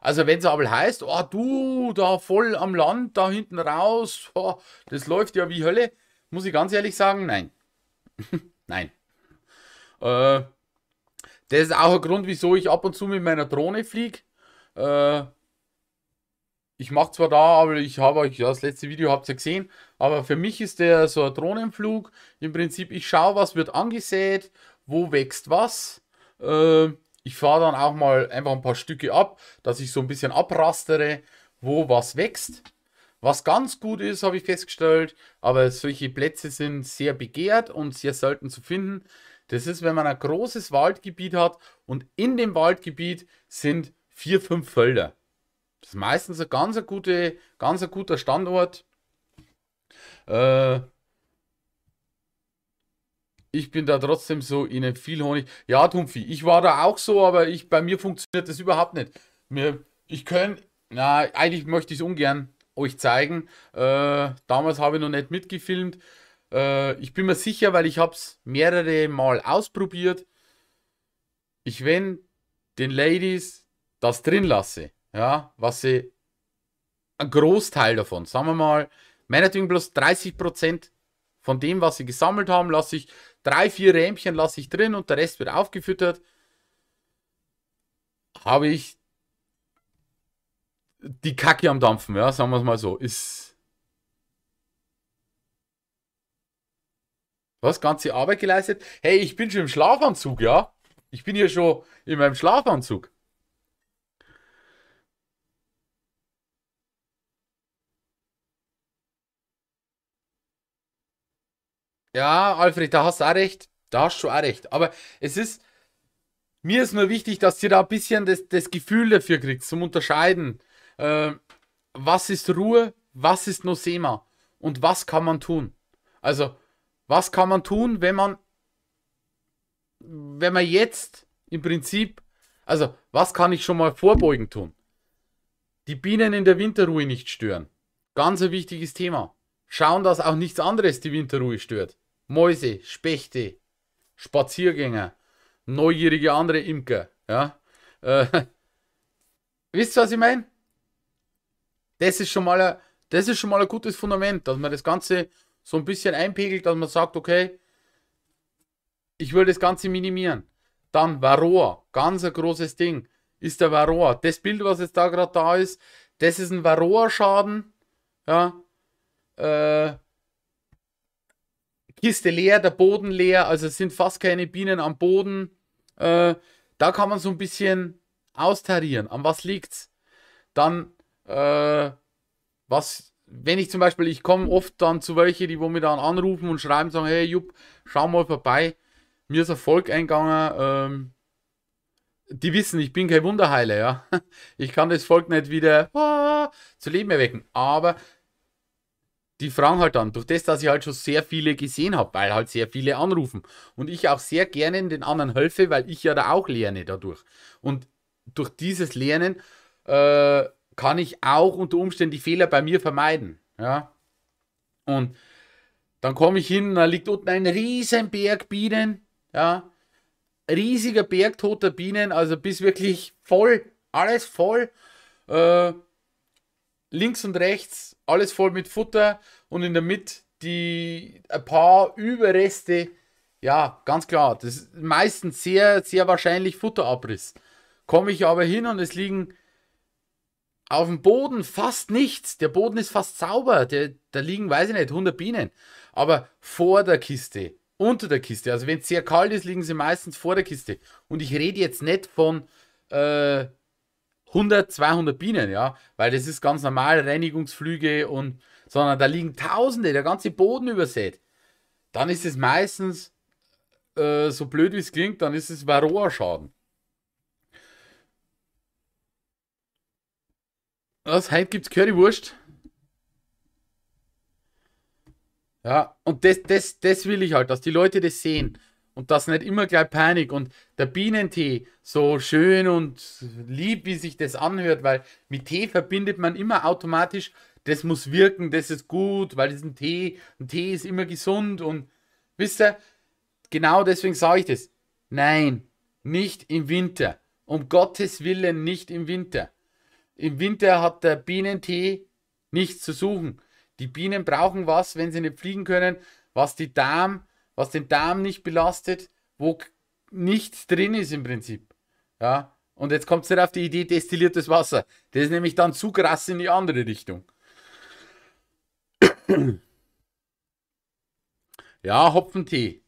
also wenn es aber heißt, oh du, da voll am Land, da hinten raus, oh, das läuft ja wie Hölle, muss ich ganz ehrlich sagen, nein. [LAUGHS] nein. Äh, das ist auch ein Grund, wieso ich ab und zu mit meiner Drohne fliege. Äh, ich mache zwar da, aber ich habe euch, ja, das letzte Video habt ihr gesehen, aber für mich ist der so ein Drohnenflug. Im Prinzip, ich schaue, was wird angesät, wo wächst was. Äh, ich fahre dann auch mal einfach ein paar Stücke ab, dass ich so ein bisschen abrastere, wo was wächst. Was ganz gut ist, habe ich festgestellt, aber solche Plätze sind sehr begehrt und sehr selten zu finden. Das ist, wenn man ein großes Waldgebiet hat und in dem Waldgebiet sind vier, fünf Felder. Das ist meistens ein ganz, gute, ganz ein guter Standort. Äh, ich bin da trotzdem so ihnen viel Honig. Ja, Tumpfi, ich war da auch so, aber ich, bei mir funktioniert das überhaupt nicht. Mir, ich kann, na, eigentlich möchte ich es ungern euch zeigen. Äh, damals habe ich noch nicht mitgefilmt. Äh, ich bin mir sicher, weil ich habe es mehrere Mal ausprobiert. Ich wenn den Ladies das drin lasse, ja, was sie ein Großteil davon, sagen wir mal, meinetwegen bloß 30% von dem, was sie gesammelt haben, lasse ich drei, vier Rämpchen lasse ich drin und der Rest wird aufgefüttert. Habe ich die Kacke am Dampfen, ja, sagen wir es mal so. Ist. Was? Ganze Arbeit geleistet? Hey, ich bin schon im Schlafanzug, ja? Ich bin hier schon in meinem Schlafanzug. Ja, Alfred, da hast du auch recht. Da hast du auch recht. Aber es ist, mir ist nur wichtig, dass ihr da ein bisschen das, das Gefühl dafür kriegt, zum Unterscheiden. Äh, was ist Ruhe, was ist Nosema und was kann man tun? Also, was kann man tun, wenn man, wenn man jetzt im Prinzip, also, was kann ich schon mal vorbeugen tun? Die Bienen in der Winterruhe nicht stören. Ganz ein wichtiges Thema. Schauen, dass auch nichts anderes die Winterruhe stört. Mäuse, Spechte, Spaziergänger, neugierige andere Imker. Ja? Äh, [LAUGHS] wisst ihr, was ich meine? Das ist schon mal ein, das ist schon mal ein gutes Fundament, dass man das Ganze so ein bisschen einpegelt, dass man sagt, okay, ich will das Ganze minimieren. Dann Varroa, ganz ein großes Ding, ist der Varroa. Das Bild, was jetzt da gerade da ist, das ist ein Varroa-Schaden. Ja, äh, Kiste leer, der Boden leer, also es sind fast keine Bienen am Boden. Äh, da kann man so ein bisschen austarieren, an was liegt's. Dann, äh, was, wenn ich zum Beispiel, ich komme oft dann zu welche, die wo mir dann anrufen und schreiben, sagen, hey Jupp, schau mal vorbei, mir ist Erfolg eingegangen, ähm, die wissen, ich bin kein Wunderheiler, ja. [LAUGHS] Ich kann das Volk nicht wieder ah, zu Leben erwecken. Aber die fragen halt dann, durch das, dass ich halt schon sehr viele gesehen habe, weil halt sehr viele anrufen und ich auch sehr gerne den anderen helfe, weil ich ja da auch lerne dadurch. Und durch dieses Lernen äh, kann ich auch unter Umständen die Fehler bei mir vermeiden. Ja? Und dann komme ich hin, da liegt unten ein riesen Berg Bienen, ja, riesiger Berg toter Bienen, also bis wirklich voll, alles voll, äh, links und rechts alles voll mit Futter und in der Mitte die ein paar Überreste. Ja, ganz klar. Das ist meistens sehr, sehr wahrscheinlich Futterabriss. Komme ich aber hin und es liegen auf dem Boden fast nichts. Der Boden ist fast sauber. Der, da liegen, weiß ich nicht, 100 Bienen. Aber vor der Kiste, unter der Kiste. Also wenn es sehr kalt ist, liegen sie meistens vor der Kiste. Und ich rede jetzt nicht von äh, 100, 200 Bienen, ja, weil das ist ganz normal, Reinigungsflüge und, sondern da liegen Tausende, der ganze Boden übersät. Dann ist es meistens, äh, so blöd wie es klingt, dann ist es Varroa-Schaden. Was? Heute gibt's Currywurst? Ja, und das, das, das will ich halt, dass die Leute das sehen. Und das nicht immer gleich Panik. Und der Bienentee, so schön und lieb, wie sich das anhört, weil mit Tee verbindet man immer automatisch, das muss wirken, das ist gut, weil es ein Tee, ein Tee ist immer gesund. Und wisst ihr, genau deswegen sage ich das. Nein, nicht im Winter. Um Gottes Willen nicht im Winter. Im Winter hat der Bienentee nichts zu suchen. Die Bienen brauchen was, wenn sie nicht fliegen können, was die Darm- was den Darm nicht belastet, wo nichts drin ist im Prinzip. Ja, und jetzt kommt es nicht auf die Idee, destilliertes Wasser. Das ist nämlich dann zu krass in die andere Richtung. [CLEARS THROAT] Ja, Hopfentee.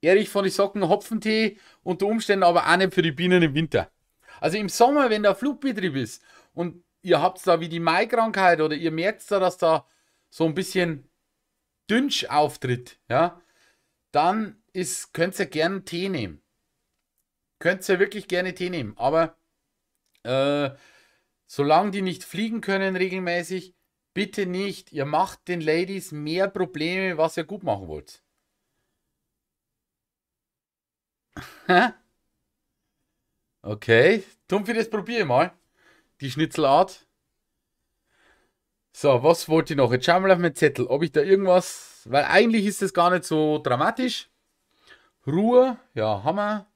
Erich von den Socken, Hopfentee, unter Umständen aber auch nicht für die Bienen im Winter. Also im Sommer, wenn der Flugbetrieb ist und ihr habt da wie die Maikrankheit oder ihr merkt da, dass da so ein bisschen Dünsch auftritt, ja, dann ist, könnt ihr gerne Tee nehmen. Könnt ihr wirklich gerne Tee nehmen. Aber äh, solange die nicht fliegen können regelmäßig, bitte nicht. Ihr macht den Ladies mehr Probleme, was ihr gut machen wollt. [LAUGHS] okay, dumm das probiere ich mal. Die Schnitzelart. So, was wollte ich noch? Jetzt schauen wir mal auf meinen Zettel, ob ich da irgendwas, weil eigentlich ist das gar nicht so dramatisch. Ruhe, ja, Hammer.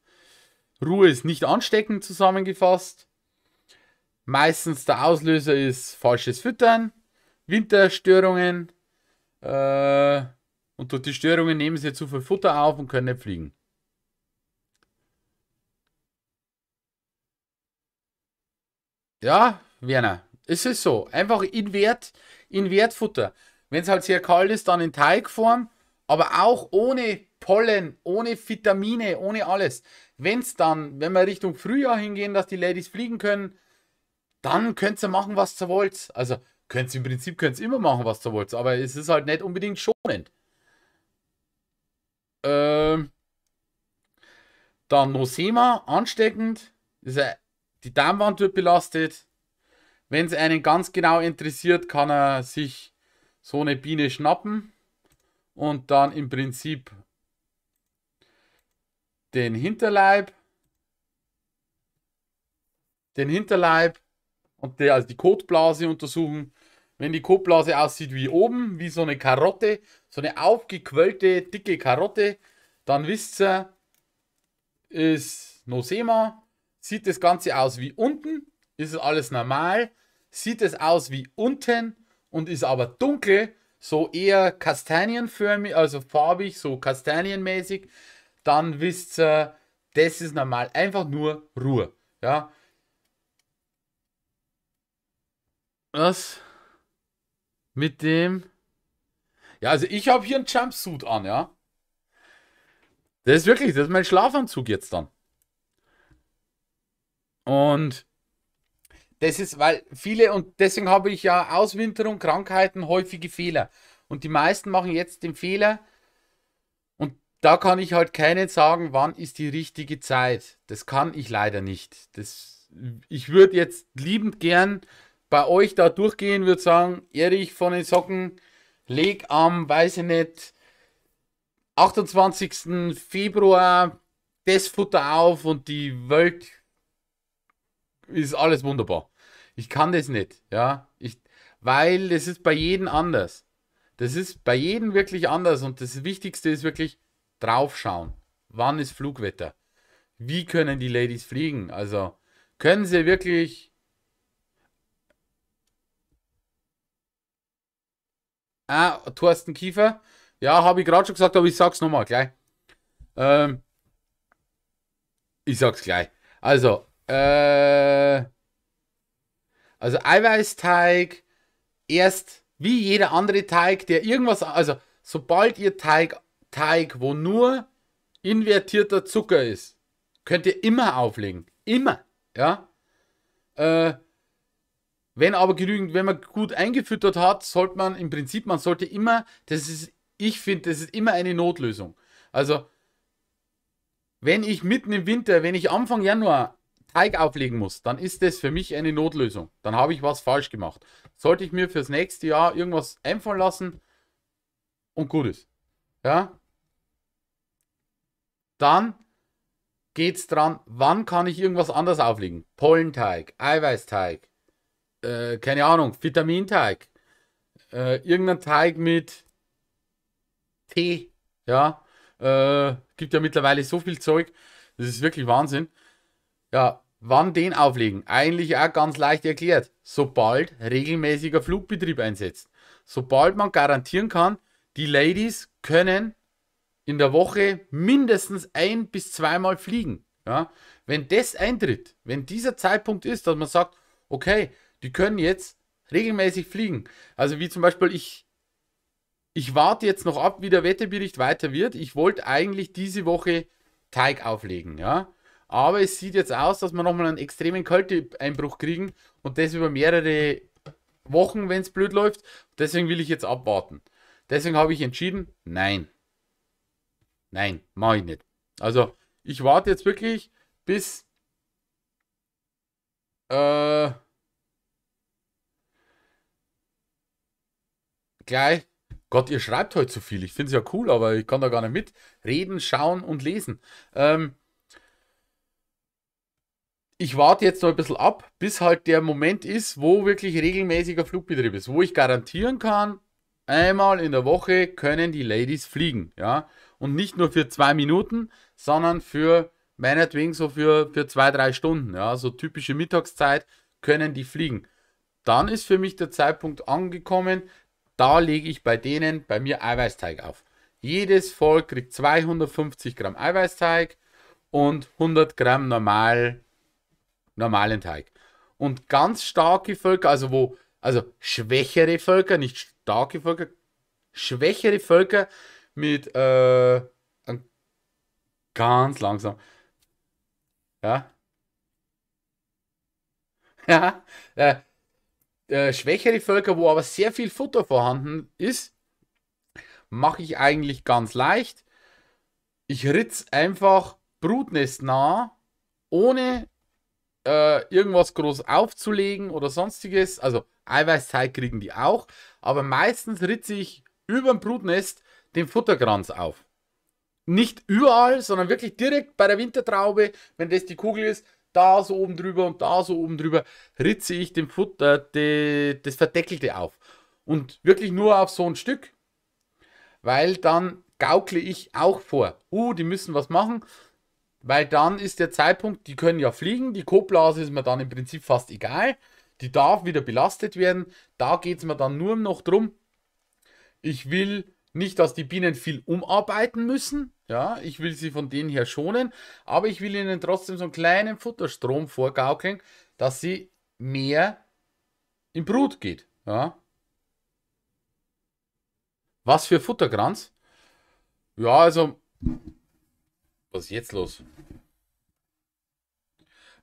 Ruhe ist nicht ansteckend zusammengefasst. Meistens der Auslöser ist falsches Füttern, Winterstörungen. Äh, und durch die Störungen nehmen sie zu viel Futter auf und können nicht fliegen. Ja, Werner, es ist so. Einfach in, Wert, in Wertfutter. Wenn es halt sehr kalt ist, dann in Teigform, aber auch ohne Pollen, ohne Vitamine, ohne alles. Wenn es dann, wenn wir Richtung Frühjahr hingehen, dass die Ladies fliegen können, dann könnt ihr machen, was ihr wollt. Also könnt ihr im Prinzip könnt immer machen, was ihr wollt, aber es ist halt nicht unbedingt schonend. Ähm, dann Nosema, ansteckend. Die Darmwand wird belastet. Wenn es einen ganz genau interessiert, kann er sich so eine Biene schnappen und dann im Prinzip den Hinterleib, den Hinterleib und der, also die Kotblase untersuchen. Wenn die Kotblase aussieht wie oben, wie so eine Karotte, so eine aufgequölte, dicke Karotte, dann wisst ihr, ist Nosema. Sieht das Ganze aus wie unten, ist es alles normal, sieht es aus wie unten und ist aber dunkel, so eher kastanienförmig, also farbig, so kastanienmäßig, dann wisst ihr, das ist normal. Einfach nur Ruhe. Ja. Was? Mit dem. Ja, also ich habe hier einen Jumpsuit an, ja. Das ist wirklich, das ist mein Schlafanzug jetzt dann. Und das ist, weil viele, und deswegen habe ich ja Auswinterung, Krankheiten, häufige Fehler. Und die meisten machen jetzt den Fehler, und da kann ich halt keinen sagen, wann ist die richtige Zeit. Das kann ich leider nicht. Das, ich würde jetzt liebend gern bei euch da durchgehen, würde sagen, Erich von den Socken, leg am, weiß ich nicht, 28. Februar das Futter auf und die Welt ist alles wunderbar. Ich kann das nicht, ja. Ich, weil das ist bei jedem anders. Das ist bei jedem wirklich anders und das Wichtigste ist wirklich draufschauen. Wann ist Flugwetter? Wie können die Ladies fliegen? Also können sie wirklich Ah, Thorsten Kiefer. Ja, habe ich gerade schon gesagt, aber ich sag's nochmal gleich. Ähm, ich sag's gleich. Also, äh, also Eiweißteig erst wie jeder andere Teig, der irgendwas, also sobald ihr Teig, Teig, wo nur invertierter Zucker ist, könnt ihr immer auflegen. Immer. Ja. Äh, wenn aber genügend, wenn man gut eingefüttert hat, sollte man im Prinzip, man sollte immer, das ist, ich finde, das ist immer eine Notlösung. Also, wenn ich mitten im Winter, wenn ich Anfang Januar Teig auflegen muss, dann ist das für mich eine Notlösung. Dann habe ich was falsch gemacht. Sollte ich mir fürs nächste Jahr irgendwas einfallen lassen und gut ist. Ja? Dann geht es dran, wann kann ich irgendwas anders auflegen? Pollenteig, Eiweißteig, äh, keine Ahnung, Vitaminteig, äh, irgendein Teig mit Tee, ja, äh, gibt ja mittlerweile so viel Zeug, das ist wirklich Wahnsinn. Ja, Wann den auflegen? Eigentlich auch ganz leicht erklärt. Sobald regelmäßiger Flugbetrieb einsetzt. Sobald man garantieren kann, die Ladies können in der Woche mindestens ein bis zweimal fliegen. Ja? Wenn das eintritt, wenn dieser Zeitpunkt ist, dass man sagt, okay, die können jetzt regelmäßig fliegen. Also wie zum Beispiel ich, ich warte jetzt noch ab, wie der Wetterbericht weiter wird. Ich wollte eigentlich diese Woche Teig auflegen, ja. Aber es sieht jetzt aus, dass wir nochmal einen extremen Kälteeinbruch kriegen und das über mehrere Wochen, wenn es blöd läuft. Deswegen will ich jetzt abwarten. Deswegen habe ich entschieden, nein. Nein, mache ich nicht. Also, ich warte jetzt wirklich bis. Äh, gleich. Gott, ihr schreibt heute so viel. Ich finde es ja cool, aber ich kann da gar nicht mit. Reden, schauen und lesen. Ähm, ich warte jetzt noch ein bisschen ab, bis halt der Moment ist, wo wirklich regelmäßiger Flugbetrieb ist, wo ich garantieren kann, einmal in der Woche können die Ladies fliegen, ja. Und nicht nur für zwei Minuten, sondern für meinetwegen so für, für zwei, drei Stunden, ja, so typische Mittagszeit können die fliegen. Dann ist für mich der Zeitpunkt angekommen, da lege ich bei denen bei mir Eiweißteig auf. Jedes Volk kriegt 250 Gramm Eiweißteig und 100 Gramm normal normalen Teig. Und ganz starke Völker, also wo, also schwächere Völker, nicht starke Völker, schwächere Völker mit äh, ganz langsam. Ja. [LAUGHS] Ja. Äh, äh, schwächere Völker, wo aber sehr viel Futter vorhanden ist, mache ich eigentlich ganz leicht. Ich ritz einfach Brutnest nah, ohne äh, irgendwas groß aufzulegen oder sonstiges. Also Eiweißzeit kriegen die auch, aber meistens ritze ich über dem Brutnest den Futterkranz auf. Nicht überall, sondern wirklich direkt bei der Wintertraube, wenn das die Kugel ist, da so oben drüber und da so oben drüber, ritze ich den Futter, die, das Verdeckelte auf. Und wirklich nur auf so ein Stück, weil dann gaukle ich auch vor. Uh, die müssen was machen weil dann ist der Zeitpunkt, die können ja fliegen, die Koblase ist mir dann im Prinzip fast egal, die darf wieder belastet werden, da geht es mir dann nur noch drum, ich will nicht, dass die Bienen viel umarbeiten müssen, ja, ich will sie von denen her schonen, aber ich will ihnen trotzdem so einen kleinen Futterstrom vorgaukeln, dass sie mehr in Brut geht, ja. Was für Futterkranz? Ja, also was ist jetzt los?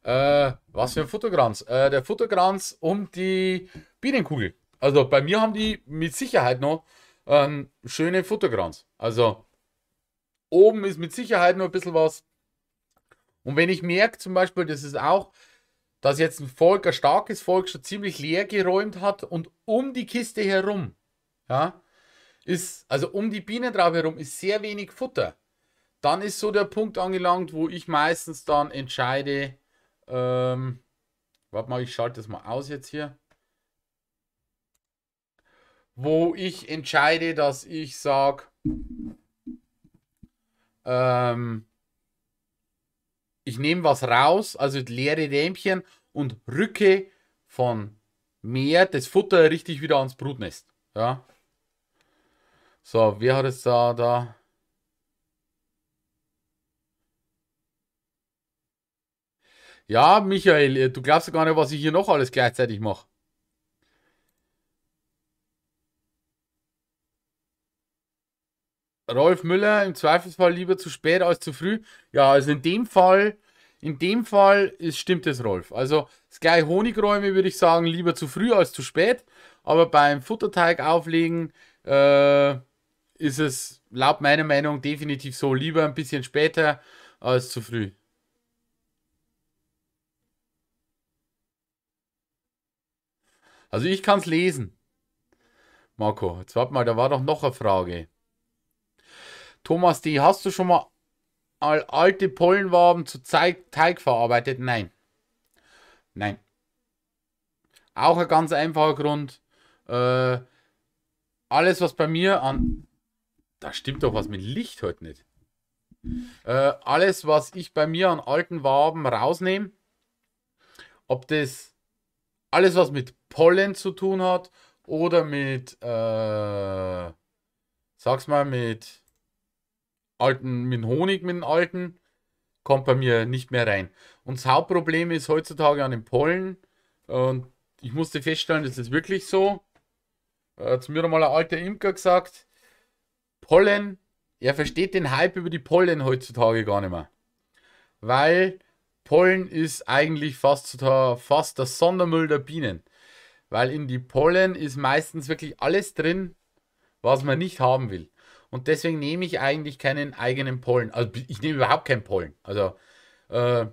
Äh, was für ein Futterkranz? Äh, der Futterkranz um die Bienenkugel. Also bei mir haben die mit Sicherheit noch einen schönen Futterkranz. Also oben ist mit Sicherheit noch ein bisschen was. Und wenn ich merke zum Beispiel, das ist auch, dass jetzt ein Volk, ein starkes Volk schon ziemlich leer geräumt hat und um die Kiste herum, ja, ist, also um die Bienen drauf herum ist sehr wenig Futter. Dann ist so der Punkt angelangt, wo ich meistens dann entscheide, ähm, warte mal, ich schalte das mal aus jetzt hier, wo ich entscheide, dass ich sage, ähm, ich nehme was raus, also leere Rähmchen und rücke von mehr das Futter richtig wieder ans Brutnest. Ja. So, wer hat es da, da? Ja, Michael, äh, du glaubst ja gar nicht, was ich hier noch alles gleichzeitig mache. Rolf Müller im Zweifelsfall lieber zu spät als zu früh. Ja, also in dem Fall, in dem Fall ist, stimmt es, Rolf. Also das gleiche Honigräume würde ich sagen, lieber zu früh als zu spät. Aber beim Futterteig auflegen äh, ist es laut meiner Meinung definitiv so, lieber ein bisschen später als zu früh. Also ich kann es lesen. Marco, jetzt warte mal, da war doch noch eine Frage. Thomas, die hast du schon mal alte Pollenwaben zu Teig verarbeitet? Nein. Nein. Auch ein ganz einfacher Grund. Äh, alles, was bei mir an. Da stimmt doch was mit Licht heute nicht. Äh, alles, was ich bei mir an alten Waben rausnehme, ob das alles, was mit Pollen zu tun hat oder mit, äh, sag's mal, mit alten, mit Honig, mit den alten, kommt bei mir nicht mehr rein. Und das Hauptproblem ist heutzutage an den Pollen. Und ich musste feststellen, das ist wirklich so. Äh, zu mir hat mal ein alter Imker gesagt, Pollen, er versteht den Hype über die Pollen heutzutage gar nicht mehr. Weil Pollen ist eigentlich fast der, fast der Sondermüll der Bienen. Weil in die Pollen ist meistens wirklich alles drin, was man nicht haben will. Und deswegen nehme ich eigentlich keinen eigenen Pollen. Also ich nehme überhaupt keinen Pollen. Also äh,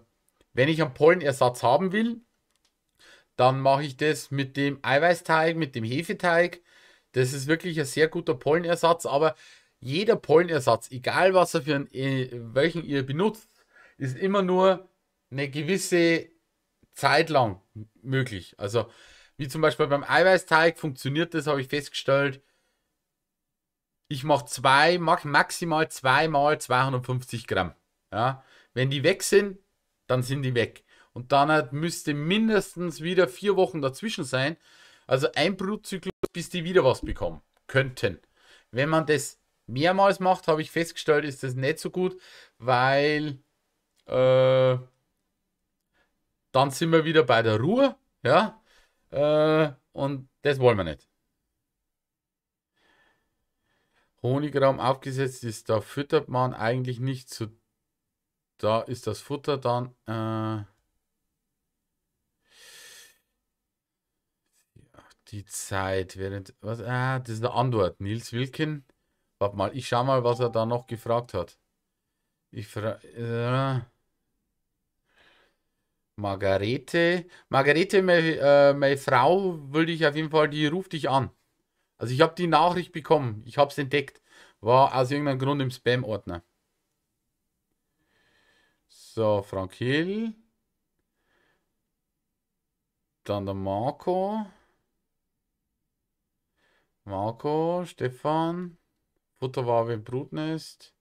wenn ich einen Pollenersatz haben will, dann mache ich das mit dem Eiweißteig, mit dem Hefeteig. Das ist wirklich ein sehr guter Pollenersatz, aber jeder Pollenersatz, egal was er für einen, äh, welchen ihr benutzt, ist immer nur eine gewisse Zeit lang möglich. Also wie zum Beispiel beim Eiweißteig funktioniert das, habe ich festgestellt. Ich mache zwei, mach maximal zweimal 250 Gramm. Ja. Wenn die weg sind, dann sind die weg. Und dann müsste mindestens wieder vier Wochen dazwischen sein. Also ein Brutzyklus, bis die wieder was bekommen könnten. Wenn man das mehrmals macht, habe ich festgestellt, ist das nicht so gut, weil äh, dann sind wir wieder bei der Ruhe, ja, äh, und das wollen wir nicht. Honigraum aufgesetzt ist, da füttert man eigentlich nicht zu. da ist das Futter dann. Äh, die Zeit während. Was, ah, das ist eine Antwort. Nils Wilken. Warte mal, ich schau mal, was er da noch gefragt hat. Ich frage. Äh, Margarete. Margarete, meine, äh, meine Frau, würde ich auf jeden Fall, die ruft dich an. Also ich habe die Nachricht bekommen. Ich habe es entdeckt. War aus irgendeinem Grund im Spam-Ordner. So, Frank Hill. Dann der Marco. Marco, Stefan. Futterwabe im Brutnest.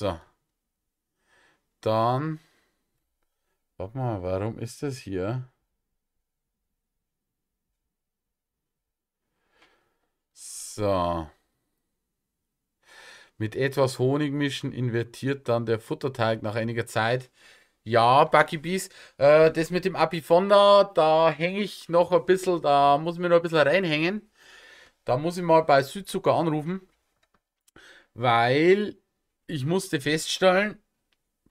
So. Dann. Warte mal, warum ist das hier? So. Mit etwas Honig mischen invertiert dann der Futterteig nach einiger Zeit. Ja, Bucky Bees, äh, das mit dem Apifonda, da hänge ich noch ein bisschen, da muss ich mir noch ein bisschen reinhängen. Da muss ich mal bei Südzucker anrufen, weil ich musste feststellen,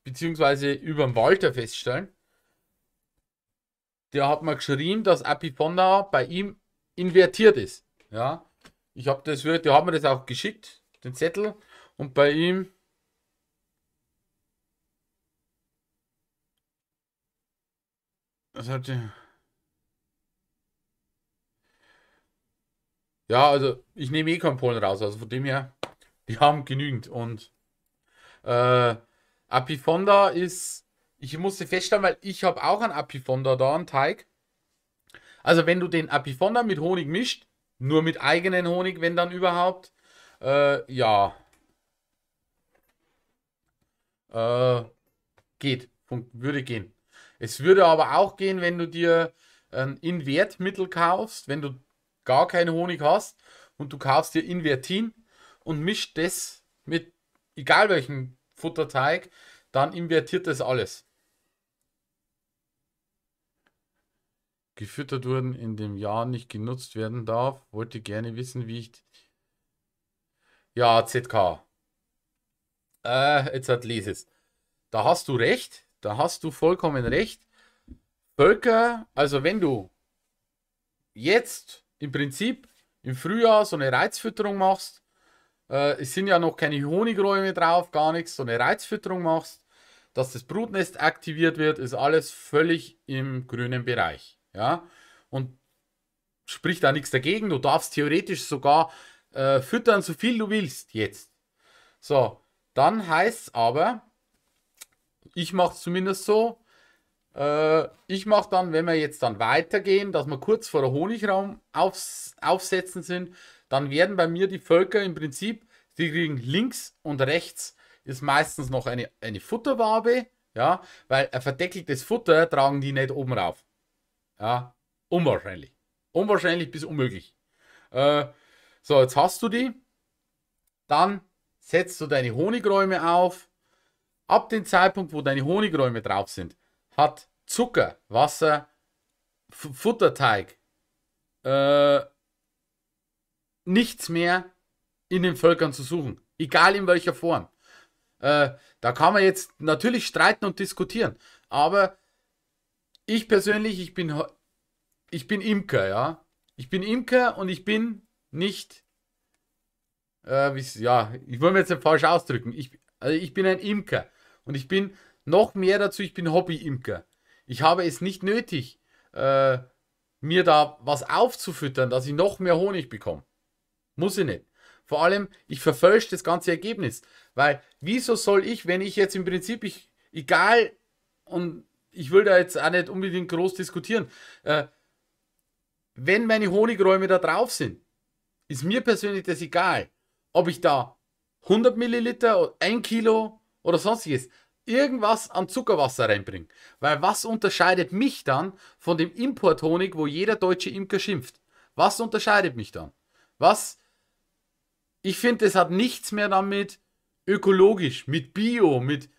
beziehungsweise über den Walter feststellen, der hat mir geschrieben, dass Apifonda bei ihm invertiert ist. Ja, ich habe das, der hat mir das auch geschickt, den Zettel, und bei ihm Was hat die? Ja, also ich nehme eh keinen Polen raus, also von dem her, die haben genügend und äh, Apifonda ist, ich musste feststellen, weil ich habe auch einen Apifonda da, einen Teig. Also wenn du den Apifonda mit Honig mischt, nur mit eigenen Honig, wenn dann überhaupt, äh, ja, äh, geht, würde gehen. Es würde aber auch gehen, wenn du dir ein Invertmittel kaufst, wenn du gar keinen Honig hast und du kaufst dir Invertin und mischt das mit egal welchen Futterteig, dann invertiert das alles. Gefüttert wurden in dem Jahr nicht genutzt werden darf, wollte gerne wissen, wie ich. Ja, ZK. Äh, jetzt hat lese es. Da hast du recht. Da hast du vollkommen recht. Völker, also wenn du jetzt im Prinzip im Frühjahr so eine Reizfütterung machst, äh, es sind ja noch keine Honigräume drauf, gar nichts. So eine Reizfütterung machst, dass das Brutnest aktiviert wird, ist alles völlig im grünen Bereich. Ja? Und spricht da nichts dagegen. Du darfst theoretisch sogar äh, füttern, so viel du willst jetzt. So, dann heißt es aber, ich mache es zumindest so, äh, ich mache dann, wenn wir jetzt dann weitergehen, dass wir kurz vor der Honigraum aufs, aufsetzen sind, dann werden bei mir die Völker im Prinzip, die kriegen links und rechts ist meistens noch eine, eine Futterwabe, ja, weil ein verdeckeltes Futter tragen die nicht oben rauf. Ja, unwahrscheinlich. Unwahrscheinlich bis unmöglich. Äh, so, jetzt hast du die. Dann setzt du deine Honigräume auf. Ab dem Zeitpunkt, wo deine Honigräume drauf sind, hat Zucker, Wasser, F Futterteig, äh, nichts mehr in den Völkern zu suchen. Egal in welcher Form. Äh, da kann man jetzt natürlich streiten und diskutieren. Aber ich persönlich, ich bin, ich bin Imker, ja. Ich bin Imker und ich bin nicht, äh, ja, ich wollte mir jetzt nicht falsch ausdrücken. Ich, also ich bin ein Imker und ich bin noch mehr dazu, ich bin Hobby-Imker. Ich habe es nicht nötig, äh, mir da was aufzufüttern, dass ich noch mehr Honig bekomme. Muss ich nicht. Vor allem, ich verfälsche das ganze Ergebnis. Weil, wieso soll ich, wenn ich jetzt im Prinzip, ich, egal, und ich will da jetzt auch nicht unbedingt groß diskutieren, äh, wenn meine Honigräume da drauf sind, ist mir persönlich das egal, ob ich da 100 Milliliter, 1 Kilo oder sonstiges, irgendwas an Zuckerwasser reinbringe. Weil was unterscheidet mich dann von dem Importhonig, wo jeder deutsche Imker schimpft? Was unterscheidet mich dann? Was ich finde, das hat nichts mehr damit ökologisch, mit Bio, mit.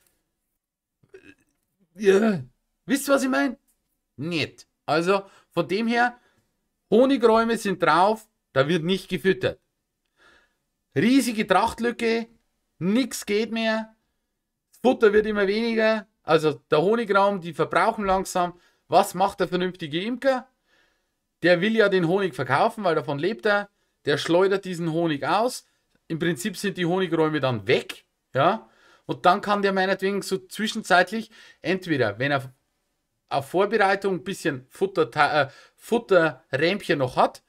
Äh, ja. Wisst ihr, was ich meine? Nicht. Also von dem her, Honigräume sind drauf, da wird nicht gefüttert. Riesige Trachtlücke, nichts geht mehr, Futter wird immer weniger, also der Honigraum, die verbrauchen langsam. Was macht der vernünftige Imker? Der will ja den Honig verkaufen, weil davon lebt er. Der schleudert diesen Honig aus, im Prinzip sind die Honigräume dann weg, ja. Und dann kann der meinetwegen so zwischenzeitlich entweder, wenn er auf Vorbereitung ein bisschen Futter, äh, Futterrämpchen noch hat,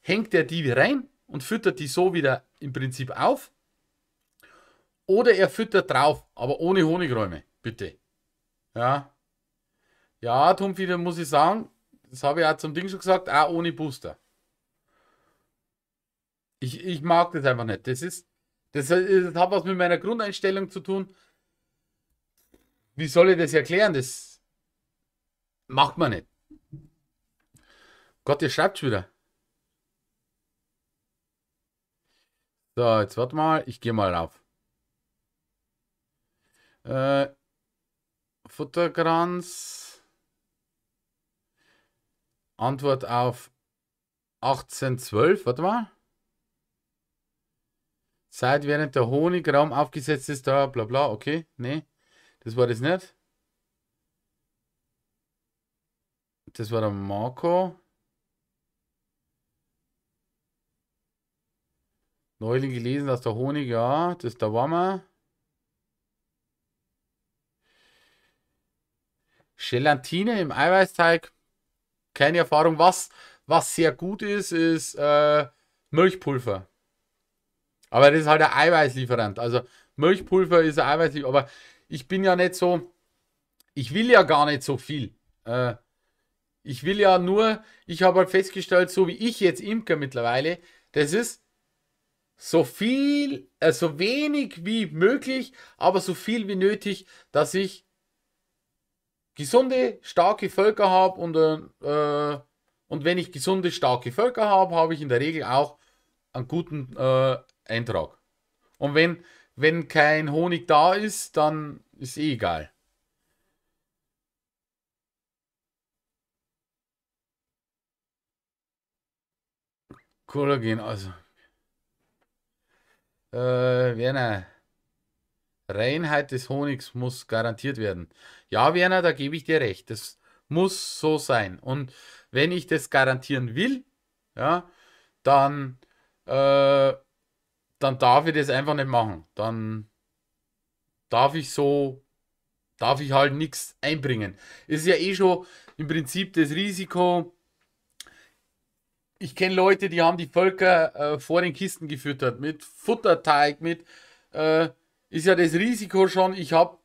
hängt er die rein und füttert die so wieder im Prinzip auf. Oder er füttert drauf, aber ohne Honigräume, bitte. Ja. Ja, Tumfieder muss ich sagen, das habe ich auch zum Ding schon gesagt, auch ohne Booster. Ich, ich mag das einfach nicht. Das ist, das, das hat was mit meiner Grundeinstellung zu tun. Wie soll ich das erklären? Das macht man nicht. Gott, ihr schreibt wieder. So, jetzt warte mal. Ich gehe mal rauf. Äh, Futterkranz. Antwort auf 1812. Warte mal. Zeit während der Honigraum aufgesetzt ist, da bla bla, okay, nee, das war das nicht. Das war der Marco. Neulich gelesen, dass der Honig, ja, das da war mal. Gelatine im Eiweißteig. Keine Erfahrung. Was, was sehr gut ist, ist äh, Milchpulver. Aber das ist halt ein Eiweißlieferant. Also Milchpulver ist ein Eiweißlieferant. Aber ich bin ja nicht so, ich will ja gar nicht so viel. Äh, ich will ja nur, ich habe halt festgestellt, so wie ich jetzt Imker mittlerweile, das ist so viel, äh, so wenig wie möglich, aber so viel wie nötig, dass ich gesunde, starke Völker habe und, äh, und wenn ich gesunde, starke Völker habe, habe ich in der Regel auch einen guten äh, Eintrag. Und wenn, wenn kein Honig da ist, dann ist eh egal. Kollagen, also. Äh, Werner, Reinheit des Honigs muss garantiert werden. Ja, Werner, da gebe ich dir recht. Das muss so sein. Und wenn ich das garantieren will, ja, dann äh, dann darf ich das einfach nicht machen. Dann darf ich so, darf ich halt nichts einbringen. Ist ja eh schon im Prinzip das Risiko. Ich kenne Leute, die haben die Völker äh, vor den Kisten gefüttert mit Futterteig, mit äh, ist ja das Risiko schon. Ich habe,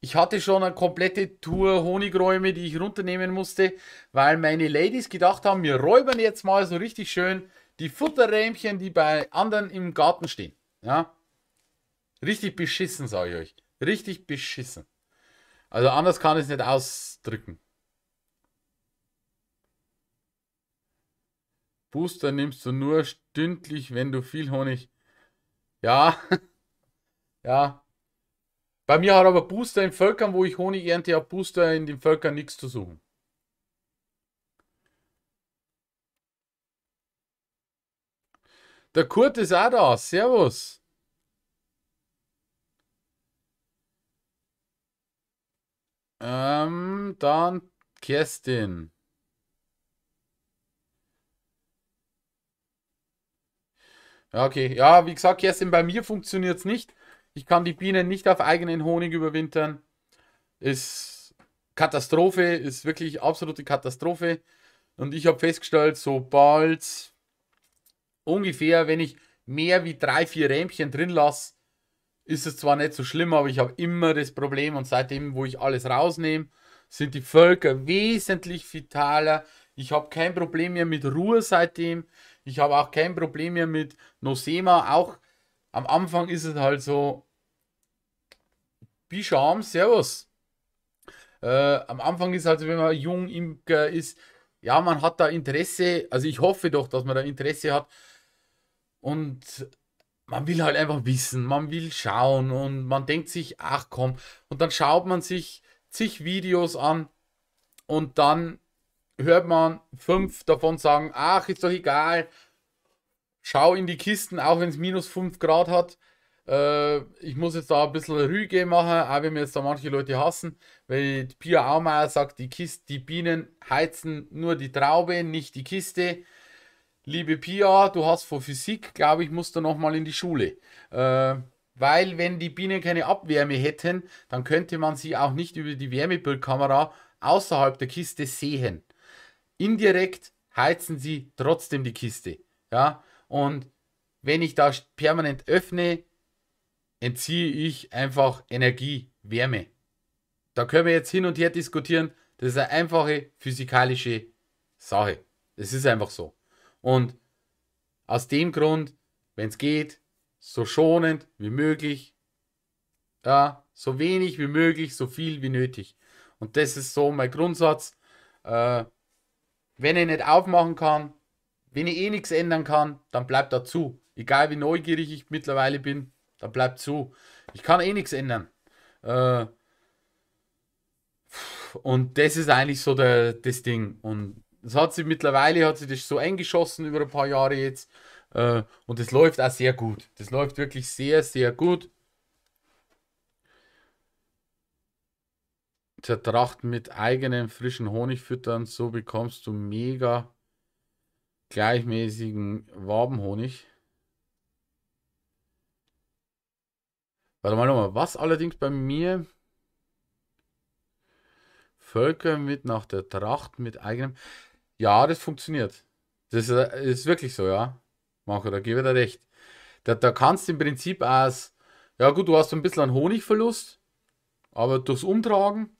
ich hatte schon eine komplette Tour Honigräume, die ich runternehmen musste, weil meine Ladies gedacht haben, wir räubern jetzt mal so richtig schön die Futterrähmchen, die bei anderen im Garten stehen. Ja? Richtig beschissen, sage ich euch. Richtig beschissen. Also anders kann ich es nicht ausdrücken. Booster nimmst du nur stündlich, wenn du viel Honig. Ja. [LAUGHS] ja. Bei mir hat aber Booster in Völkern, wo ich Honig ernte, hat Booster in den Völkern nichts zu suchen. Der Kurt ist auch da. Servus. Ähm, dann Kerstin. Ja, okay. Ja, wie gesagt, Kerstin, bei mir funktioniert es nicht. Ich kann die Bienen nicht auf eigenen Honig überwintern. Ist Katastrophe, ist wirklich absolute Katastrophe. Und ich habe festgestellt, sobald ungefähr, wenn ich mehr wie drei, vier Rämpchen drin lasse, ist es zwar nicht so schlimm, aber ich habe immer das Problem und seitdem, wo ich alles rausnehme, sind die Völker wesentlich vitaler. Ich habe kein Problem mehr mit Ruhe seitdem. Ich habe auch kein Problem mehr mit Nosema. Auch am Anfang ist es halt so, Bischam, Servus. Äh, am Anfang ist es halt, wenn man jung Imker ist, ja, man hat da Interesse. Also ich hoffe doch, dass man da Interesse hat, und man will halt einfach wissen, man will schauen und man denkt sich, ach komm, und dann schaut man sich zig Videos an und dann hört man fünf davon sagen, ach, ist doch egal, schau in die Kisten, auch wenn es minus fünf Grad hat. Äh, ich muss jetzt da ein bisschen Rüge machen, auch wenn mir jetzt da manche Leute hassen, weil Pia Aumeier sagt, die, Kiste, die Bienen heizen nur die Traube, nicht die Kiste liebe Pia, du hast vor Physik, glaube ich, musst du nochmal in die Schule. Äh, weil wenn die Bienen keine Abwärme hätten, dann könnte man sie auch nicht über die Wärmebildkamera außerhalb der Kiste sehen. Indirekt heizen sie trotzdem die Kiste. Ja, und wenn ich da permanent öffne, entziehe ich einfach Energie, Wärme. Da können wir jetzt hin und her diskutieren. Das ist eine einfache physikalische Sache. Es ist einfach so. Und aus dem Grund, wenn es geht, so schonend wie möglich, ja, so wenig wie möglich, so viel wie nötig. Und das ist so mein Grundsatz. Äh, wenn ich nicht aufmachen kann, wenn ich eh nichts ändern kann, dann bleibt da zu. Egal wie neugierig ich mittlerweile bin, dann bleibt zu. Ich kann eh nichts ändern. Äh, und das ist eigentlich so der, das Ding. Und das hat sie mittlerweile, hat sie das so eingeschossen über ein paar Jahre jetzt. Äh, und das läuft auch sehr gut. Das läuft wirklich sehr, sehr gut. Zertracht mit eigenem frischen Honig füttern, so bekommst du mega gleichmäßigen Wabenhonig. Warte mal nochmal, was allerdings bei mir Völker mit nach der Tracht mit eigenem. Ja, das funktioniert. Das ist äh, wirklich so, ja. Mache, da gebe ich dir recht. Da, da kannst du im Prinzip als, ja gut, du hast ein bisschen einen Honigverlust, aber durchs Umtragen.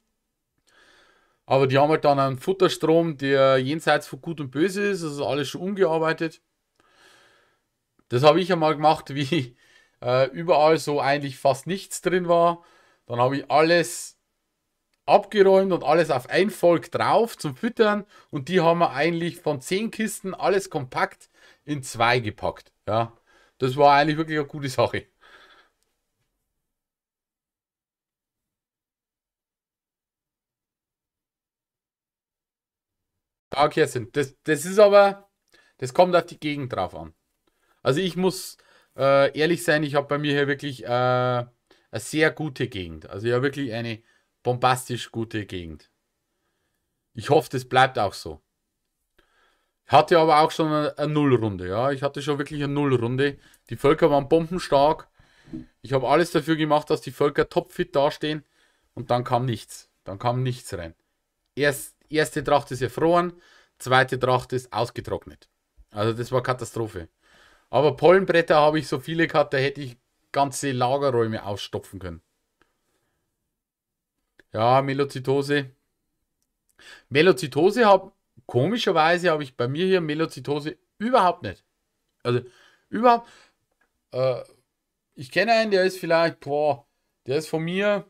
Aber die haben halt dann einen Futterstrom, der jenseits von Gut und Böse ist, also alles schon umgearbeitet. Das habe ich einmal gemacht, wie [LAUGHS] äh, überall so eigentlich fast nichts drin war. Dann habe ich alles abgeräumt und alles auf ein Volk drauf zum Füttern. Und die haben wir eigentlich von zehn Kisten alles kompakt in zwei gepackt. Ja, das war eigentlich wirklich eine gute Sache. Okay, Kerstin, das, das ist aber, das kommt auf die Gegend drauf an. Also ich muss äh, ehrlich sein, ich habe bei mir hier wirklich äh, eine sehr gute Gegend. Also ja, wirklich eine bombastisch gute Gegend. Ich hoffe, das bleibt auch so. Hatte aber auch schon eine, eine Nullrunde, ja. Ich hatte schon wirklich eine Nullrunde. Die Völker waren bombenstark. Ich habe alles dafür gemacht, dass die Völker topfit dastehen. Und dann kam nichts. Dann kam nichts rein. Erst, erste Tracht ist erfroren, zweite Tracht ist ausgetrocknet. Also das war Katastrophe. Aber Pollenbretter habe ich so viele gehabt, da hätte ich ganze Lagerräume ausstopfen können. Ja, Melozytose. Melozytose habe, komischerweise habe ich bei mir hier Melozytose überhaupt nicht. Also überhaupt. Äh, ich kenne einen, der ist vielleicht, boah, der ist von mir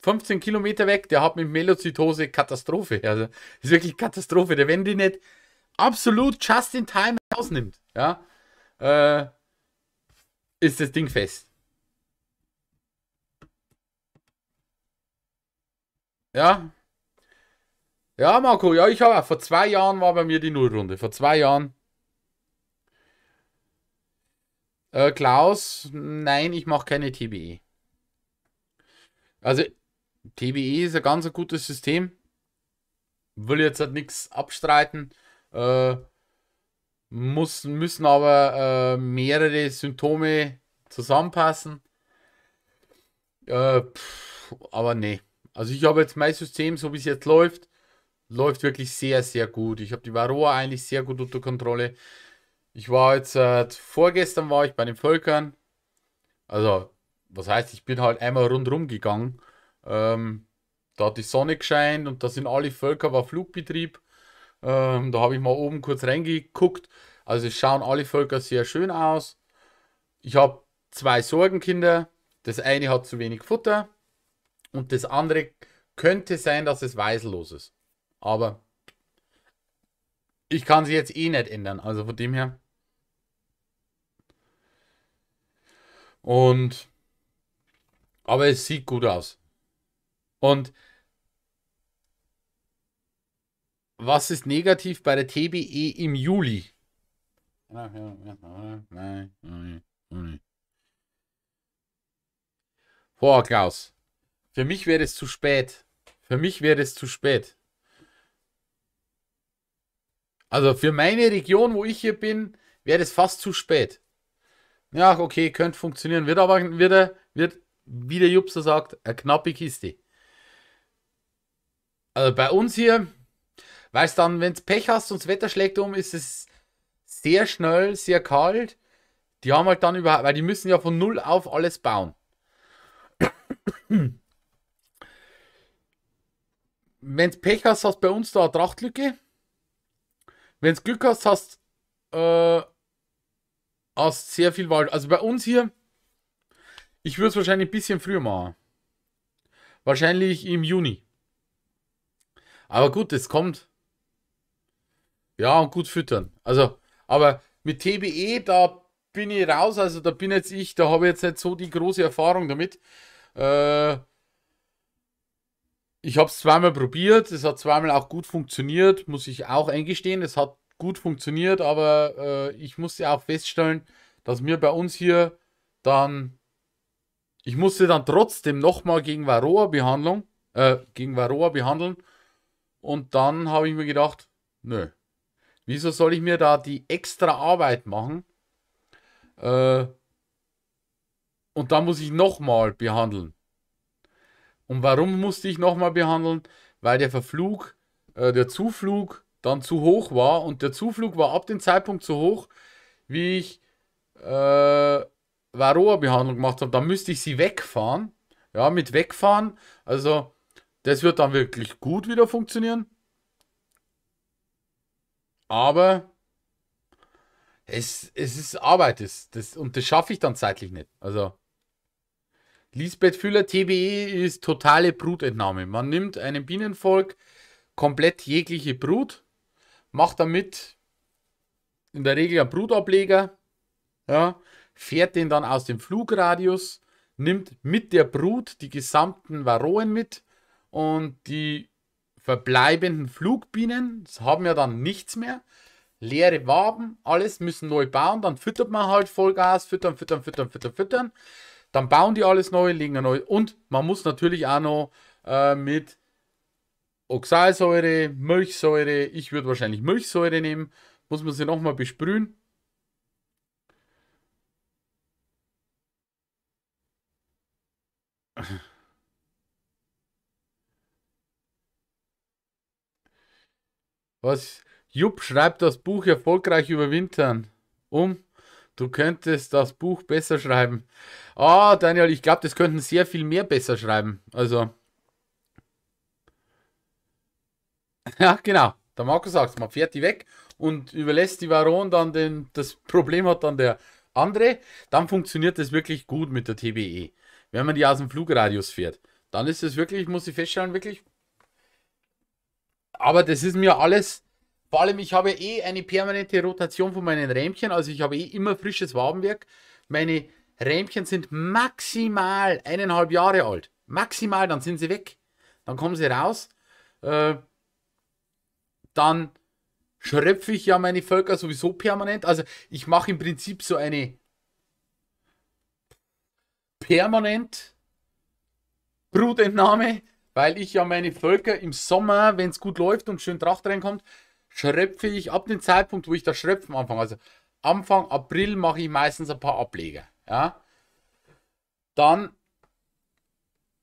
15 Kilometer weg, der hat mit Melozytose Katastrophe. Also ist wirklich Katastrophe. Der, wenn die nicht absolut just in time rausnimmt, ja, äh, ist das Ding fest. Ja. Ja, Marco, ja, ich habe vor zwei Jahren war bei mir die Nullrunde. Vor zwei Jahren. Äh, Klaus, nein, ich mache keine TBE. Also, TBE ist ein ganz gutes System. Will jetzt halt nichts abstreiten. Äh, muss, müssen aber äh, mehrere Symptome zusammenpassen. Äh, pff, aber nee. Also ich habe jetzt mein System, so wie es jetzt läuft, läuft wirklich sehr, sehr gut. Ich habe die Varroa eigentlich sehr gut unter Kontrolle. Ich war jetzt, äh, vorgestern war ich bei den Völkern. Also, was heißt, ich bin halt einmal rundherum gegangen. Ähm, da hat die Sonne gescheint und da sind alle Völker, war Flugbetrieb. Ähm, da habe ich mal oben kurz reingeguckt. Also es schauen alle Völker sehr schön aus. Ich habe zwei Sorgenkinder. Das eine hat zu wenig Futter. Und das andere könnte sein, dass es weislos ist. Aber ich kann sie jetzt eh nicht ändern. Also von dem her. Und. Aber es sieht gut aus. Und. Was ist negativ bei der TBE im Juli? Vor Klaus. Für mich wäre es zu spät. Für mich wäre es zu spät. Also für meine Region, wo ich hier bin, wäre das fast zu spät. Ja, okay, könnte funktionieren. Wird aber wieder, wird, wie der Jupser sagt, eine knappe Kiste. Also bei uns hier, weil es dann, wenn es Pech hast und das Wetter schlägt um, ist es sehr schnell, sehr kalt. Die haben halt dann überhaupt, weil die müssen ja von null auf alles bauen wenn du Pech hast, hast du bei uns da eine Trachtlücke. Wenn du Glück hast, hast äh, hast sehr viel Wald. Also bei uns hier, ich würde es wahrscheinlich ein bisschen früher machen. Wahrscheinlich im Juni. Aber gut, es kommt. Ja, und gut füttern. Also, aber mit TBE, da bin ich raus. Also da bin jetzt ich, da habe ich jetzt nicht so die große Erfahrung damit. Äh, ich habe es zweimal probiert, es hat zweimal auch gut funktioniert, muss ich auch eingestehen. Es hat gut funktioniert, aber äh, ich musste auch feststellen, dass mir bei uns hier dann, ich musste dann trotzdem nochmal gegen Varroa Behandlung, äh, gegen Varroa behandeln. Und dann habe ich mir gedacht, nö, wieso soll ich mir da die extra Arbeit machen? Äh, und dann muss ich nochmal behandeln. Und warum musste ich nochmal behandeln? Weil der Verflug, äh, der Zuflug dann zu hoch war. Und der Zuflug war ab dem Zeitpunkt zu hoch, wie ich äh, Varroa-Behandlung gemacht habe. Da müsste ich sie wegfahren. Ja, mit wegfahren. Also, das wird dann wirklich gut wieder funktionieren. Aber es, es ist Arbeit. Das, das, und das schaffe ich dann zeitlich nicht. Also. Lisbeth Füller, TBE ist totale Brutentnahme. Man nimmt einem Bienenvolk komplett jegliche Brut, macht damit in der Regel einen Brutableger, ja, fährt den dann aus dem Flugradius, nimmt mit der Brut die gesamten Varroen mit und die verbleibenden Flugbienen haben ja dann nichts mehr. Leere Waben, alles müssen neu bauen, dann füttert man halt Vollgas, füttern, füttern, füttern, füttern, füttern. Dann bauen die alles neu, legen neu. Und man muss natürlich auch noch äh, mit Oxalsäure, Milchsäure, ich würde wahrscheinlich Milchsäure nehmen, muss man sie nochmal besprühen. Was? Jupp schreibt das Buch erfolgreich überwintern. Um Du könntest das Buch besser schreiben. Ah, oh, Daniel, ich glaube, das könnten sehr viel mehr besser schreiben. Also. [LAUGHS] Ja, genau. Der Markus sagt, man fährt die weg und überlässt die Varon dann den. Das Problem hat dann der andere. Dann funktioniert das wirklich gut mit der TBE. Wenn man die aus dem Flugradius fährt, dann ist es wirklich, muss ich feststellen, wirklich. Aber das ist mir alles vor allem, ich habe eh eine permanente Rotation von meinen Rämchen, also ich habe eh immer frisches Wabenwerk. Meine Rämchen sind maximal eineinhalb Jahre alt. Maximal, dann sind sie weg. Dann kommen sie raus. Äh, dann schröpfe ich ja meine Völker sowieso permanent. Also ich mache im Prinzip so eine permanent Brutentnahme, weil ich ja meine Völker im Sommer, wenn es gut läuft und schön Tracht reinkommt, schröpfe ich ab dem Zeitpunkt, wo ich das Schröpfen anfange. Also Anfang April mache ich meistens ein paar Ableger. Ja? Dann,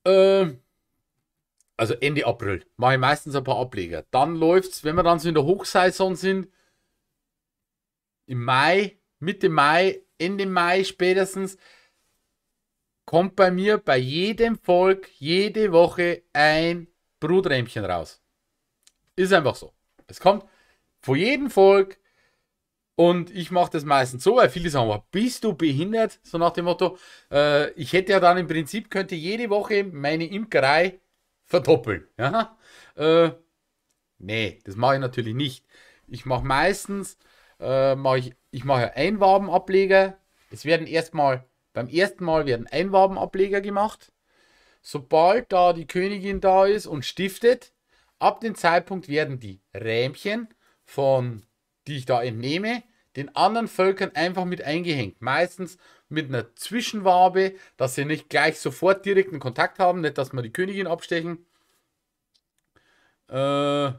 äh, also Ende April, mache ich meistens ein paar Ableger. Dann läuft es, wenn wir dann so in der Hochsaison sind, im Mai, Mitte Mai, Ende Mai spätestens, kommt bei mir bei jedem Volk jede Woche ein Bruträmchen raus. Ist einfach so. Es kommt von jedem Volk. Und ich mache das meistens so, weil viele sagen, bist du behindert? So nach dem Motto, äh, ich hätte ja dann im Prinzip, könnte jede Woche meine Imkerei verdoppeln. Ja? Äh, nee, das mache ich natürlich nicht. Ich mache meistens, äh, mach ich, ich mache Einwabenableger. Es werden erstmal, beim ersten Mal werden Einwabenableger gemacht. Sobald da die Königin da ist und stiftet, ab dem Zeitpunkt werden die Rähmchen von, die ich da entnehme, den anderen Völkern einfach mit eingehängt. Meistens mit einer Zwischenwabe, dass sie nicht gleich sofort direkten Kontakt haben, nicht, dass wir die Königin abstechen. Äh,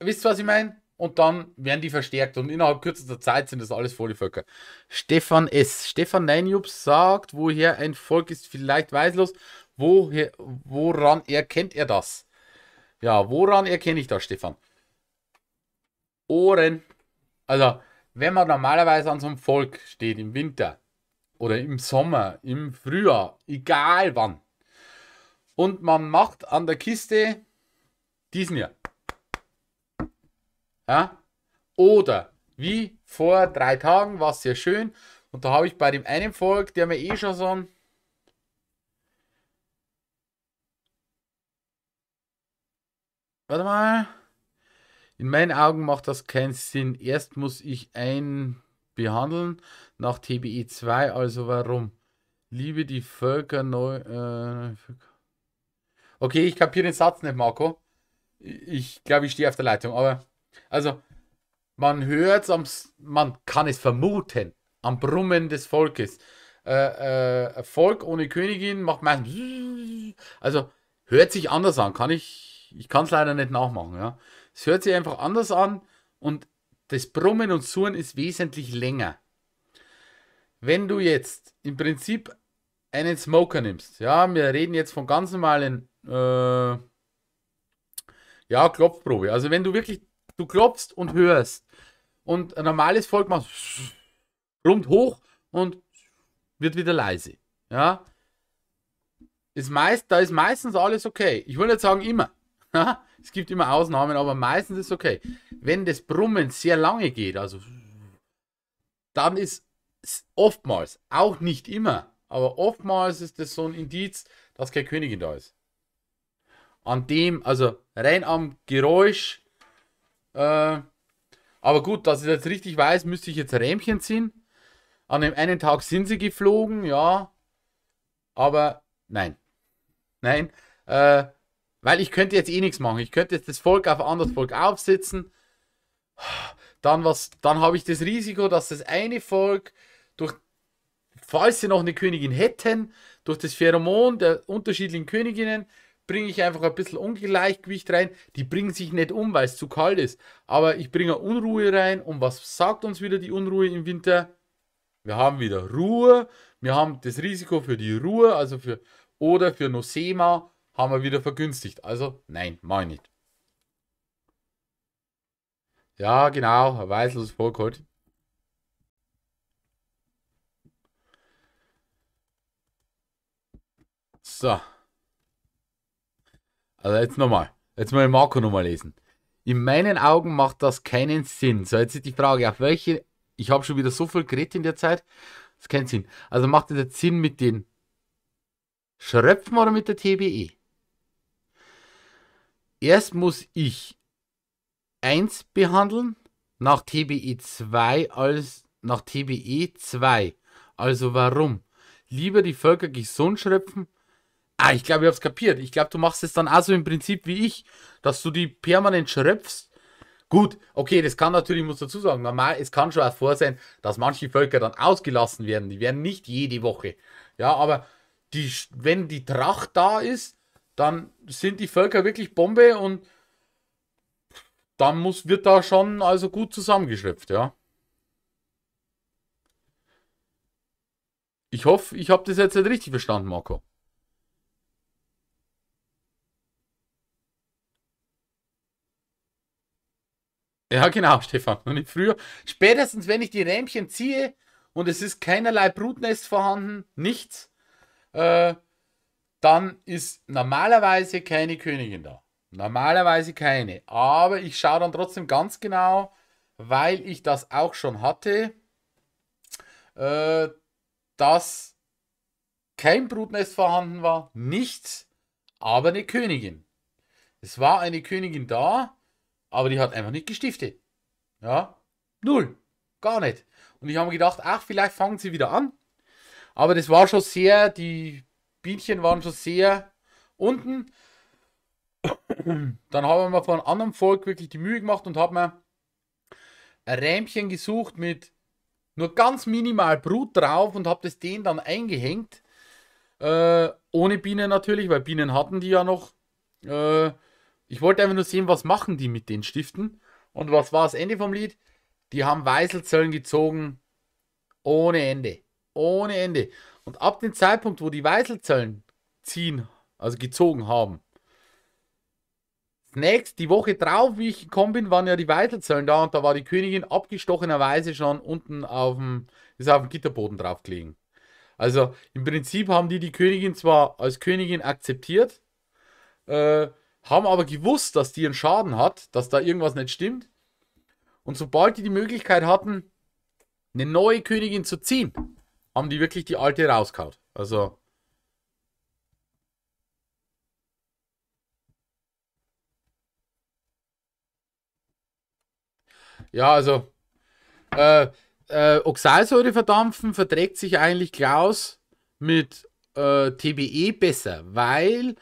wisst ihr, was ich meine? Und dann werden die verstärkt und innerhalb kürzester Zeit sind das alles volle Völker. Stefan S. Stefan Neinjub sagt, woher ein Volk ist vielleicht weislos, woher, woran erkennt er das? Ja, woran erkenne ich das, Stefan? Ohren. Also, wenn man normalerweise an so einem Volk steht im Winter oder im Sommer, im Frühjahr, egal wann, und man macht an der Kiste diesen hier. Ja? Oder wie vor drei Tagen war es sehr schön und da habe ich bei dem einen Volk, der mir eh schon so ein Warte mal. In meinen Augen macht das keinen Sinn. Erst muss ich ein behandeln nach TBE 2, also warum? Liebe die Völker neu. Äh, okay, ich kapiere den Satz nicht, Marco. Ich glaube, ich stehe auf der Leitung, aber. Also, man hört es, man kann es vermuten, am Brummen des Volkes. Äh, äh, Volk ohne Königin macht man. Also, hört sich anders an, kann ich ich kann es leider nicht nachmachen, ja. Es hört sich einfach anders an und das Brummen und Surren ist wesentlich länger. Wenn du jetzt im Prinzip einen Smoker nimmst, ja, wir reden jetzt von ganz normalen, äh, ja, Klopfprobe. Also wenn du wirklich, du klopfst und hörst und ein normales Volk macht brummt hoch und wird wieder leise, ja. Ist meist, da ist meistens alles okay. Ich will nicht sagen immer, [LAUGHS] es gibt immer Ausnahmen, aber meistens ist es okay. Wenn das Brummen sehr lange geht, also dann ist oftmals, auch nicht immer, aber oftmals ist das so ein Indiz, dass keine Königin da ist. An dem, also rein am Geräusch, äh, aber gut, dass ich jetzt richtig weiß, müsste ich jetzt Rämchen ziehen. An dem einen Tag sind sie geflogen, ja, aber nein. Nein, äh, weil ich könnte jetzt eh nichts machen. Ich könnte jetzt das Volk auf ein anderes Volk aufsitzen. Dann, dann habe ich das Risiko, dass das eine Volk durch, falls sie noch eine Königin hätten, durch das Pheromon der unterschiedlichen Königinnen, bringe ich einfach ein bisschen Ungleichgewicht rein. Die bringen sich nicht um, weil es zu kalt ist. Aber ich bringe Unruhe rein. Und was sagt uns wieder die Unruhe im Winter? Wir haben wieder Ruhe. Wir haben das Risiko für die Ruhe, also für oder für Nosema haben wir wieder vergünstigt. Also nein, mach ich nicht. Ja, genau, Herr Weißel ist vorgeholt. So. Also jetzt nochmal. Jetzt mal Marco nochmal lesen. In meinen Augen macht das keinen Sinn. So, jetzt ist die Frage, auf welche. Ich habe schon wieder so viel geredet in der Zeit. Das ist kein Sinn. Also macht das jetzt Sinn mit den Schröpfen oder mit der TBE? Erst muss ich 1 behandeln, nach TBE 2 als nach TBE 2. Also warum? Lieber die Völker gesund schröpfen. Ah, ich glaube, ich habe es kapiert. Ich glaube, du machst es dann auch so im Prinzip wie ich, dass du die permanent schröpfst. Gut, okay, das kann natürlich, ich muss dazu sagen, normal, es kann schon auch vor sein, dass manche Völker dann ausgelassen werden. Die werden nicht jede Woche. Ja, aber die, wenn die Tracht da ist, dann sind die Völker wirklich Bombe und dann muss, wird da schon also gut zusammengeschöpft, ja. Ich hoffe, ich habe das jetzt nicht richtig verstanden, Marco. Ja, genau, [LAUGHS] Stefan. Und nicht früher. Spätestens, wenn ich die Rähmchen ziehe und es ist keinerlei Brutnest vorhanden, nichts, äh, dann ist normalerweise keine Königin da. Normalerweise keine. Aber ich schaue dann trotzdem ganz genau, weil ich das auch schon hatte, äh, dass kein Brutnest vorhanden war, nichts, aber eine Königin. Es war eine Königin da, aber die hat einfach nicht gestiftet. Ja, null, gar nicht. Und ich habe mir gedacht, ach, vielleicht fangen sie wieder an. Aber das war schon sehr, die Bienchen waren schon sehr unten. Dann haben wir von anderem Volk wirklich die Mühe gemacht und haben ein Rähmchen gesucht mit nur ganz minimal Brut drauf und habe das den dann eingehängt. Äh, ohne Bienen natürlich, weil Bienen hatten die ja noch. Äh, ich wollte einfach nur sehen, was machen die mit den Stiften. Und was war das Ende vom Lied? Die haben Weißelzellen gezogen ohne Ende. Ohne Ende. Und ab dem Zeitpunkt, wo die Weißelzellen ziehen, also gezogen haben, Nächst, die Woche drauf, wie ich gekommen bin, waren ja die Weißelzellen da und da war die Königin abgestochenerweise schon unten auf dem, ist auf dem Gitterboden drauf gelegen. Also im Prinzip haben die die Königin zwar als Königin akzeptiert, äh, haben aber gewusst, dass die einen Schaden hat, dass da irgendwas nicht stimmt. Und sobald die die Möglichkeit hatten, eine neue Königin zu ziehen, haben die wirklich die alte rausgehauen. Also. Ja, also. Äh, äh, Oxalsäure verdampfen verträgt sich eigentlich Klaus mit äh, TBE besser, weil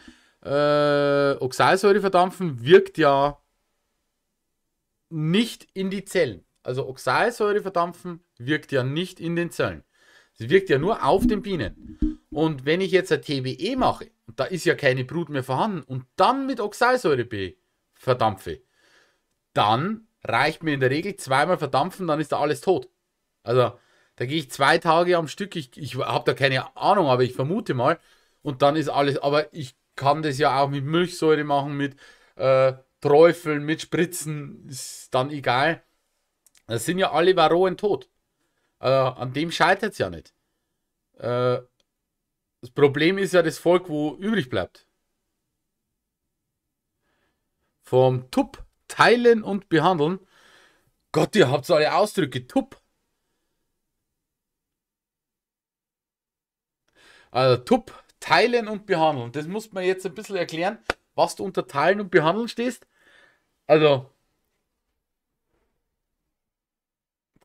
äh, Oxalsäure verdampfen wirkt ja nicht in die Zellen. Also Oxalsäure verdampfen wirkt ja nicht in den Zellen. Sie wirkt ja nur auf den Bienen. Und wenn ich jetzt ein TBE mache, da ist ja keine Brut mehr vorhanden, und dann mit Oxalsäure B verdampfe, dann reicht mir in der Regel zweimal verdampfen, dann ist da alles tot. Also da gehe ich zwei Tage am Stück, ich, ich habe da keine Ahnung, aber ich vermute mal, und dann ist alles, aber ich kann das ja auch mit Milchsäure machen, mit äh, Träufeln, mit Spritzen, ist dann egal. Das sind ja alle Varroen tot. Äh, an dem scheitert es ja nicht. Äh, das Problem ist ja das Volk, wo übrig bleibt. Vom Tup teilen und behandeln. Gott, ihr habt so alle Ausdrücke. Tup. Also Tup teilen und behandeln. Das muss man jetzt ein bisschen erklären, was du unter teilen und behandeln stehst. Also,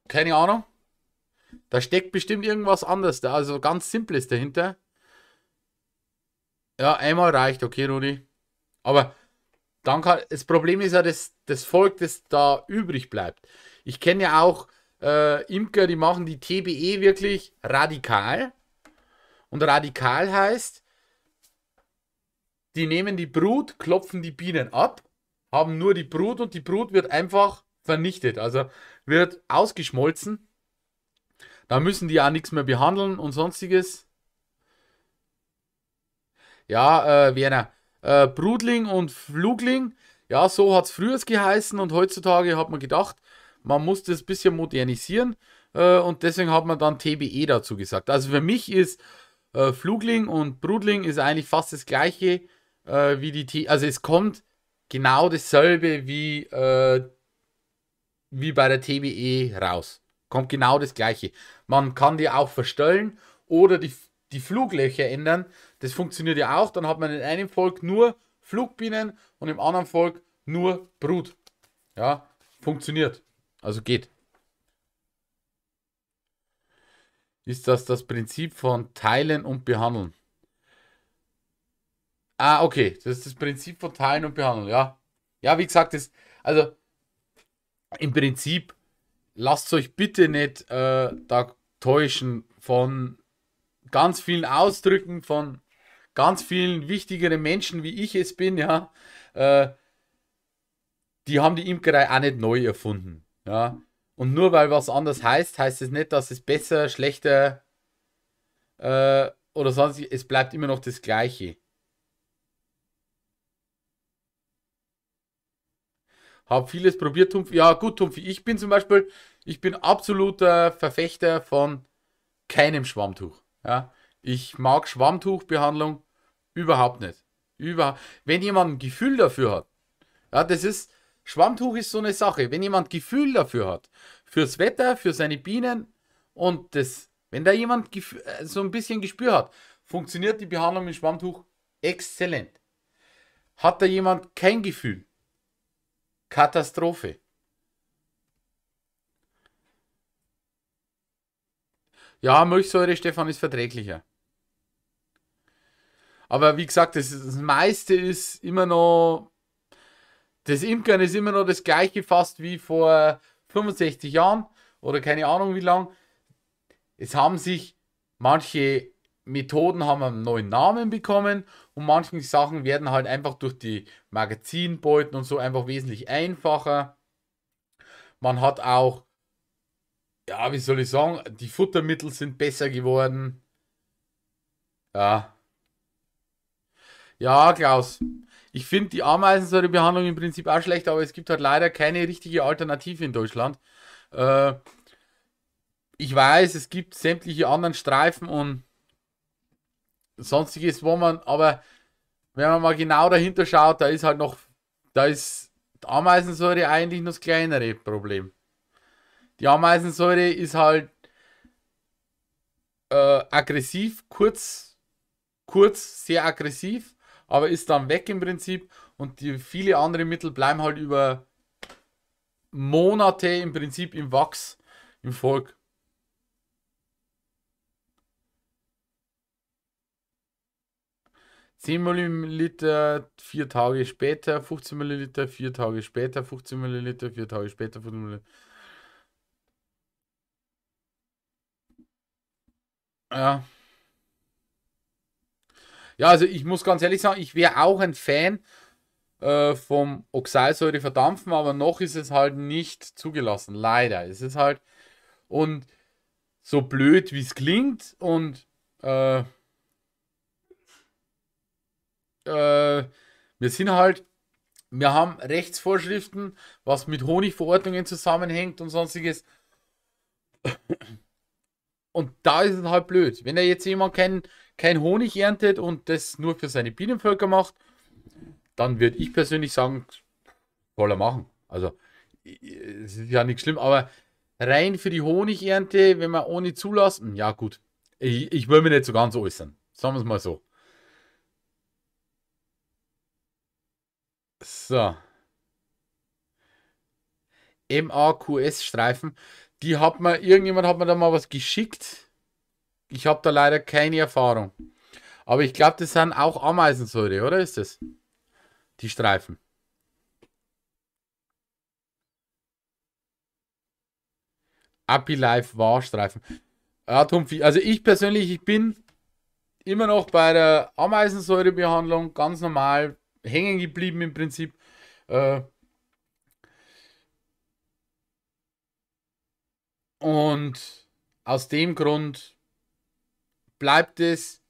keine Ahnung. Da steckt bestimmt irgendwas anderes da, also ganz Simples dahinter. Ja, einmal reicht, okay, Rudi. Aber dann kann, das Problem ist ja das, das Volk, das da übrig bleibt. Ich kenne ja auch äh, Imker, die machen die TBE wirklich radikal. Und radikal heißt, die nehmen die Brut, klopfen die Bienen ab, haben nur die Brut und die Brut wird einfach vernichtet, also wird ausgeschmolzen da müssen die ja nichts mehr behandeln und sonstiges. Ja, äh, Werner. Äh, Brudling und Flugling. Ja, so hat es früher geheißen und heutzutage hat man gedacht, man muss das ein bisschen modernisieren äh, und deswegen hat man dann TBE dazu gesagt. Also für mich ist äh, Flugling und Brudling ist eigentlich fast das gleiche äh, wie die T. Also es kommt genau dasselbe wie, äh, wie bei der TBE raus kommt genau das gleiche. Man kann die auch verstellen oder die, die Fluglöcher ändern. Das funktioniert ja auch. Dann hat man in einem Volk nur Flugbienen und im anderen Volk nur Brut. Ja, funktioniert. Also geht. Ist das das Prinzip von Teilen und Behandeln? Ah, okay. Das ist das Prinzip von Teilen und Behandeln, ja. Ja, wie gesagt, das, also im Prinzip lasst euch bitte nicht äh, da täuschen von ganz vielen Ausdrücken, von ganz vielen wichtigeren Menschen, wie ich es bin, ja. Äh, die haben die Imkerei auch nicht neu erfunden, ja. Und nur weil was anders heißt, heißt es nicht, dass es besser, schlechter äh, oder sonst, es bleibt immer noch das Gleiche. habe vieles probiert, Tumpfi. Ja, gut, Tumpfi, ich bin zum Beispiel, ich bin absoluter Verfechter von keinem Schwammtuch. Ja? Ich mag Schwammtuchbehandlung überhaupt nicht. Über, wenn jemand ein Gefühl dafür hat, ja, das ist, Schwammtuch ist so eine Sache. Wenn jemand Gefühl dafür hat, fürs Wetter, für seine Bienen und das, wenn da jemand äh, so ein bisschen Gespür hat, funktioniert die Behandlung mit Schwammtuch exzellent. Hat da jemand kein Gefühl, Katastrophe. Ja, Milchsäure, Stefan, ist verträglicher. Aber wie gesagt, das, das meiste ist immer noch. Das Imkern ist immer noch das gleiche fast wie vor 65 Jahren oder keine Ahnung wie lang. Es haben sich manche Methoden haben einen neuen Namen bekommen und manche Sachen werden halt einfach durch die Magazinbeuten und so einfach wesentlich einfacher. Man hat auch, ja, wie soll ich sagen, die Futtermittel sind besser geworden. Ja. Ja, Klaus. Ich finde die Ameisensäurebehandlung im Prinzip auch schlecht, aber es gibt halt leider keine richtige Alternative in Deutschland. Äh, ich weiß, es gibt sämtliche anderen Streifen und sonstiges, wo man, aber wenn man mal genau dahinter schaut, da ist halt noch, da ist Ameisensäure eigentlich nur das kleinere Problem. Die Ameisensäure ist halt äh, aggressiv, kurz, kurz, sehr aggressiv, aber ist dann weg im Prinzip und die viele andere Mittel bleiben halt über Monate im Prinzip im Wachs, im Volk. 10 Milliliter, 4 Tage später, 15 Milliliter, 4 Tage später, 15 Milliliter, 4 Tage später, 15 Milliliter. Ja. Ja, also ich muss ganz ehrlich sagen, ich wäre auch ein Fan äh, vom Oxalsäure verdampfen, aber noch ist es halt nicht zugelassen. Leider. Es ist halt. Und so blöd wie es klingt und äh, äh, wir sind halt, wir haben Rechtsvorschriften, was mit Honigverordnungen zusammenhängt und sonstiges. Und da ist es halt blöd. Wenn da jetzt jemand keinen kein Honig erntet und das nur für seine Bienenvölker macht, dann würde ich persönlich sagen, soll er machen. Also, es ist ja nicht schlimm, aber rein für die Honigernte, wenn man ohne zulassen, ja gut. Ich, ich will mich nicht so ganz äußern. Sagen wir es mal so. So. MAQS-Streifen. Die hat mir, irgendjemand hat mir da mal was geschickt. Ich habe da leider keine Erfahrung. Aber ich glaube, das sind auch Ameisensäure, oder ist das? Die Streifen. Api Life war Streifen. Atom also ich persönlich, ich bin immer noch bei der Ameisensäurebehandlung ganz normal hängen geblieben im Prinzip. Äh, und aus dem Grund bleibt es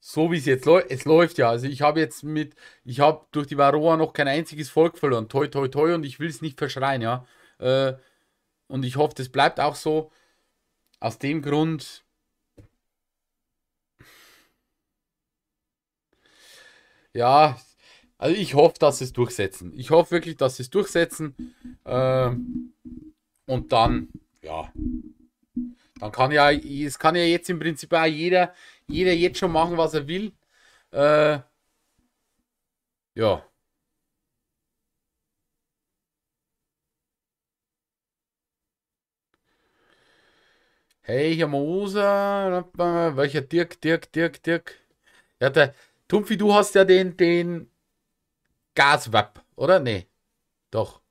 so, wie es jetzt läuft. Es läuft ja. Also ich habe jetzt mit, ich habe durch die Varroa noch kein einziges Volk verloren. Toi, toi, toi. Und ich will es nicht verschreien, ja. Äh, und ich hoffe, das bleibt auch so. Aus dem Grund ja, also ich hoffe, dass sie es durchsetzen. Ich hoffe wirklich, dass sie es durchsetzen. Ähm, und dann, ja, dann kann ja, es kann ja jetzt im Prinzip auch jeder, jeder jetzt schon machen, was er will. Äh, ja. Hey, Moser. welcher Dirk, Dirk, Dirk, Dirk. Ja, der, Dumpfi, du hast ja den, den Gaswap, oder? Nee. Doch.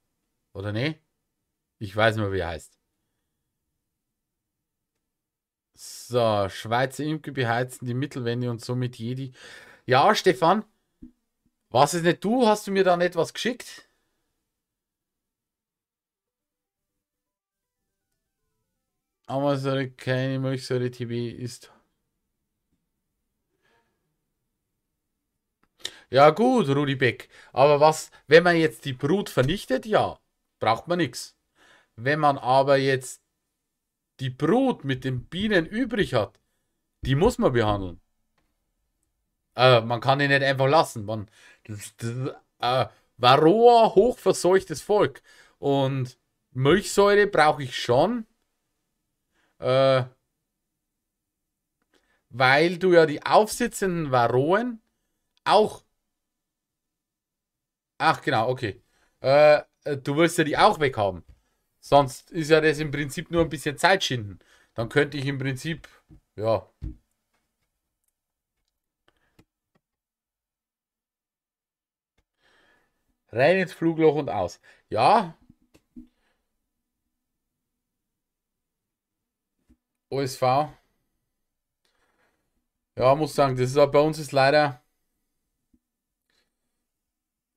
Oder nee? Ich weiß nur, wie er heißt. So, Schweizer Imke beheizen die Mittelwände und somit Jedi. Ja, Stefan, was ist nicht du? Hast du mir dann etwas geschickt? Aber keine milchsäure TV ist Ja gut, Rudi Beck. Aber was, wenn man jetzt die Brut vernichtet, ja, braucht man nichts. Wenn man aber jetzt die Brut mit den Bienen übrig hat, die muss man behandeln. Äh, man kann die nicht einfach lassen. Man, äh, Varroa, hochverseuchtes Volk. Und Milchsäure brauche ich schon. Äh, weil du ja die aufsitzenden Varroen auch Ach, genau, okay. Äh, äh, du willst ja die auch weghaben. Sonst ist ja das im Prinzip nur ein bisschen Zeit schinden. Dann könnte ich im Prinzip, ja. Rein ins Flugloch und aus. Ja. OSV. Ja, muss sagen, das ist auch bei uns ist leider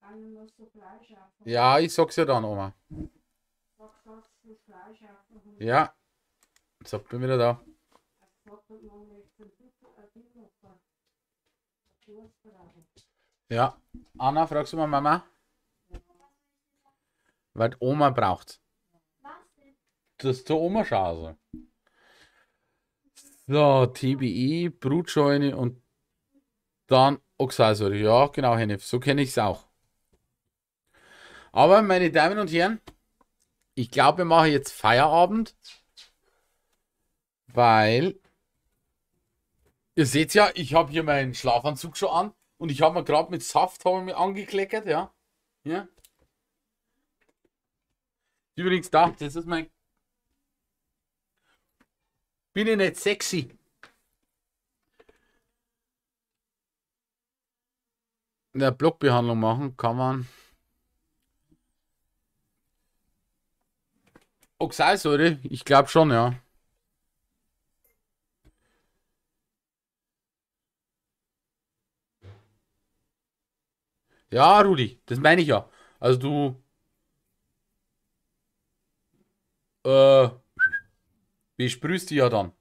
Dann musst du Fleisch essen. Ja, ich sag's ja dann, Oma. Sagst du Fleisch essen? Ja. So, bin wieder da. Äh, ja, Anna, fragst du mal Mama? Weil Oma braucht. Das ist der Oma Schase. So, TBI, Brutscheune und dann Oxalsäure. Ja, genau, Hennef. So kenne ich es auch. Aber, meine Damen und Herren, ich glaube, wir machen jetzt Feierabend, weil ihr seht ja, ich habe hier meinen Schlafanzug schon an und ich habe mir gerade mit Saft mir angekleckert, ja. ja. Übrigens da, das ist mein... Bin ich nicht sexy? In der Blockbehandlung machen kann man... Oxalsäure? Ich glaube schon, ja. Ja, Rudi, das meine ich ja. Also du. Äh, besprühst die ja dann.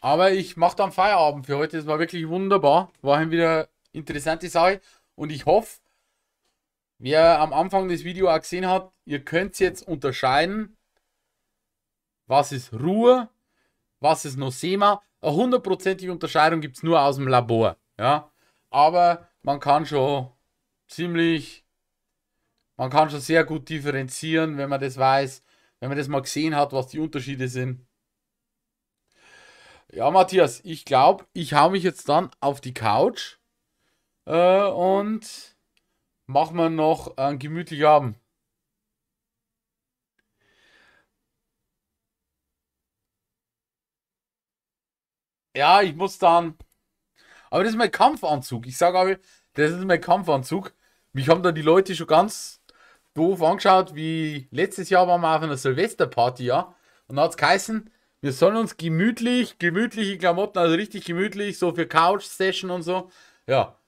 Aber ich mache dann Feierabend für heute. Das war wirklich wunderbar. War halt wieder interessante Sache. Und ich hoffe, Wer am Anfang des Videos auch gesehen hat, ihr könnt jetzt unterscheiden, was ist Ruhe, was ist Nosema. Eine hundertprozentige Unterscheidung gibt es nur aus dem Labor. Ja? Aber man kann schon ziemlich, man kann schon sehr gut differenzieren, wenn man das weiß, wenn man das mal gesehen hat, was die Unterschiede sind. Ja, Matthias, ich glaube, ich hau mich jetzt dann auf die Couch äh, und machen wir noch einen gemütlichen Abend. Ja, ich muss dann. Aber das ist mein Kampfanzug. Ich sage aber, das ist mein Kampfanzug. Mich haben dann die Leute schon ganz doof angeschaut, wie letztes Jahr waren wir auf einer Silvesterparty, ja. Und da hat es geheißen, wir sollen uns gemütlich, gemütliche Klamotten, also richtig gemütlich, so für Couch-Session und so. Ja,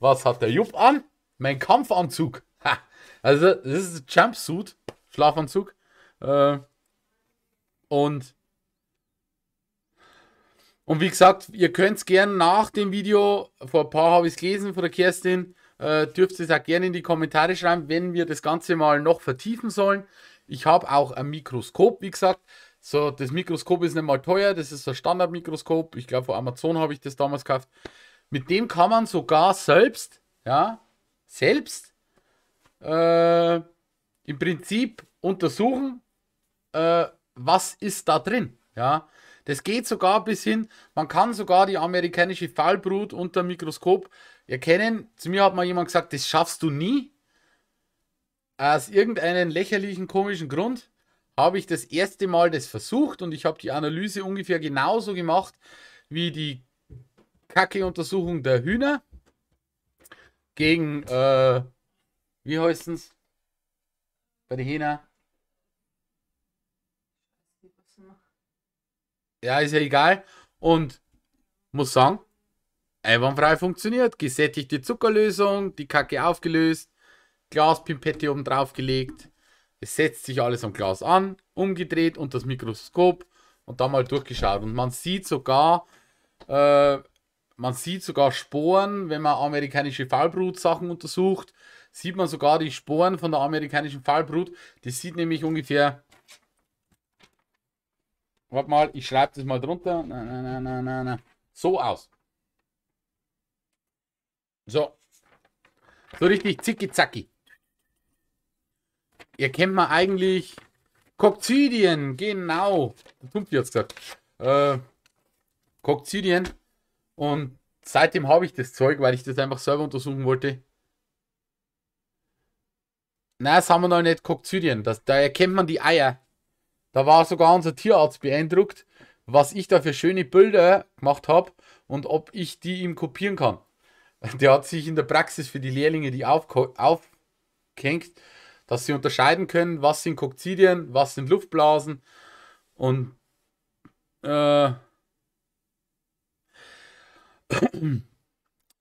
was hat der Jupp an? mein Kampfanzug. Ha. Also, das ist ein Jumpsuit, Schlafanzug. Äh, und und wie gesagt, ihr könnt es gerne nach dem Video, vor ein paar habe ich es gelesen von der Kerstin, äh, dürft ihr es auch gerne in die Kommentare schreiben, wenn wir das Ganze mal noch vertiefen sollen. Ich habe auch ein Mikroskop, wie gesagt. So, das Mikroskop ist nicht mal teuer, das ist ein Standardmikroskop. Ich glaube, von Amazon habe ich das damals gekauft. Mit dem kann man sogar selbst, ja, selbst äh, im Prinzip untersuchen, äh, was ist da drin. Ja, das geht sogar bis hin, man kann sogar die amerikanische Fallbrut unter Mikroskop erkennen. Zu mir hat mal jemand gesagt, das schaffst du nie. Aus irgendeinem lächerlichen, komischen Grund habe ich das erste Mal das versucht und ich habe die Analyse ungefähr genauso gemacht wie die Kacke-Untersuchung der Hühner gegen, äh, wie es? Bei den Hena. Ja, ist ja egal. Und muss sagen, einwandfrei funktioniert. Gesättigte Zuckerlösung, die Kacke aufgelöst, Glaspimpette oben drauf gelegt. Es setzt sich alles am Glas an, umgedreht und das Mikroskop und da mal durchgeschaut. Und man sieht sogar, äh, man sieht sogar Sporen, wenn man amerikanische Fallbrutsachen untersucht, sieht man sogar die Sporen von der amerikanischen Fallbrut. Die sieht nämlich ungefähr... Warte mal, ich schreibe das mal drunter. nein, nein, nein, nein, nein. So aus. So. So richtig zicki-zacki. Ihr kennt mal eigentlich Kokzidien, genau. Tumpi hat gesagt. Äh, Kokzidien und seitdem habe ich das Zeug, weil ich das einfach selber untersuchen wollte. Nein, das haben wir noch nicht geguckt, Das, da erkennt man die Eier. Da war sogar unser Tierarzt beeindruckt, was ich da für schöne Bilder gemacht habe und ob ich die ihm kopieren kann. [LAUGHS] Der hat sich in der Praxis für die Lehrlinge die aufgehängt, dass sie unterscheiden können, was sind Kokzidien, was sind Luftblasen und äh,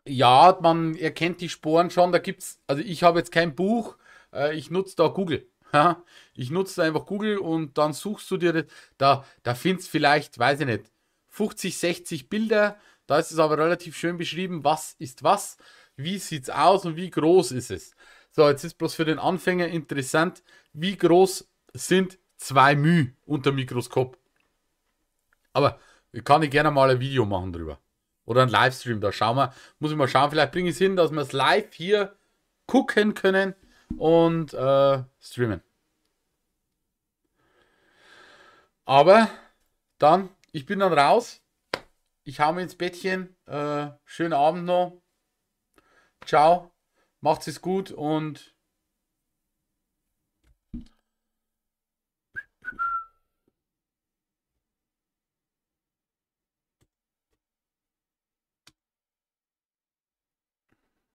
ja, man erkennt die Sporen schon. Da gibt's, also ich habe jetzt kein Buch, äh, ich nutze da Google. [LAUGHS] Ich nutze einfach Google und dann suchst du dir das. Da, da findest vielleicht, weiß ich nicht, 50, 60 Bilder. Da ist es aber relativ schön beschrieben, was ist was, wie sieht es aus und wie groß ist es. So, jetzt ist bloß für den Anfänger interessant, wie groß sind zwei μ unter Mikroskop. Aber ich kann ich gerne mal ein Video machen drüber. Oder ein Livestream, da schauen wir. Muss ich mal schauen, vielleicht bringe ich es hin, dass wir es live hier gucken können und äh, streamen. Aber dann, ich bin dann raus. Ich hau mir ins Bettchen. Äh, schönen Abend noch. Ciao. Macht es gut und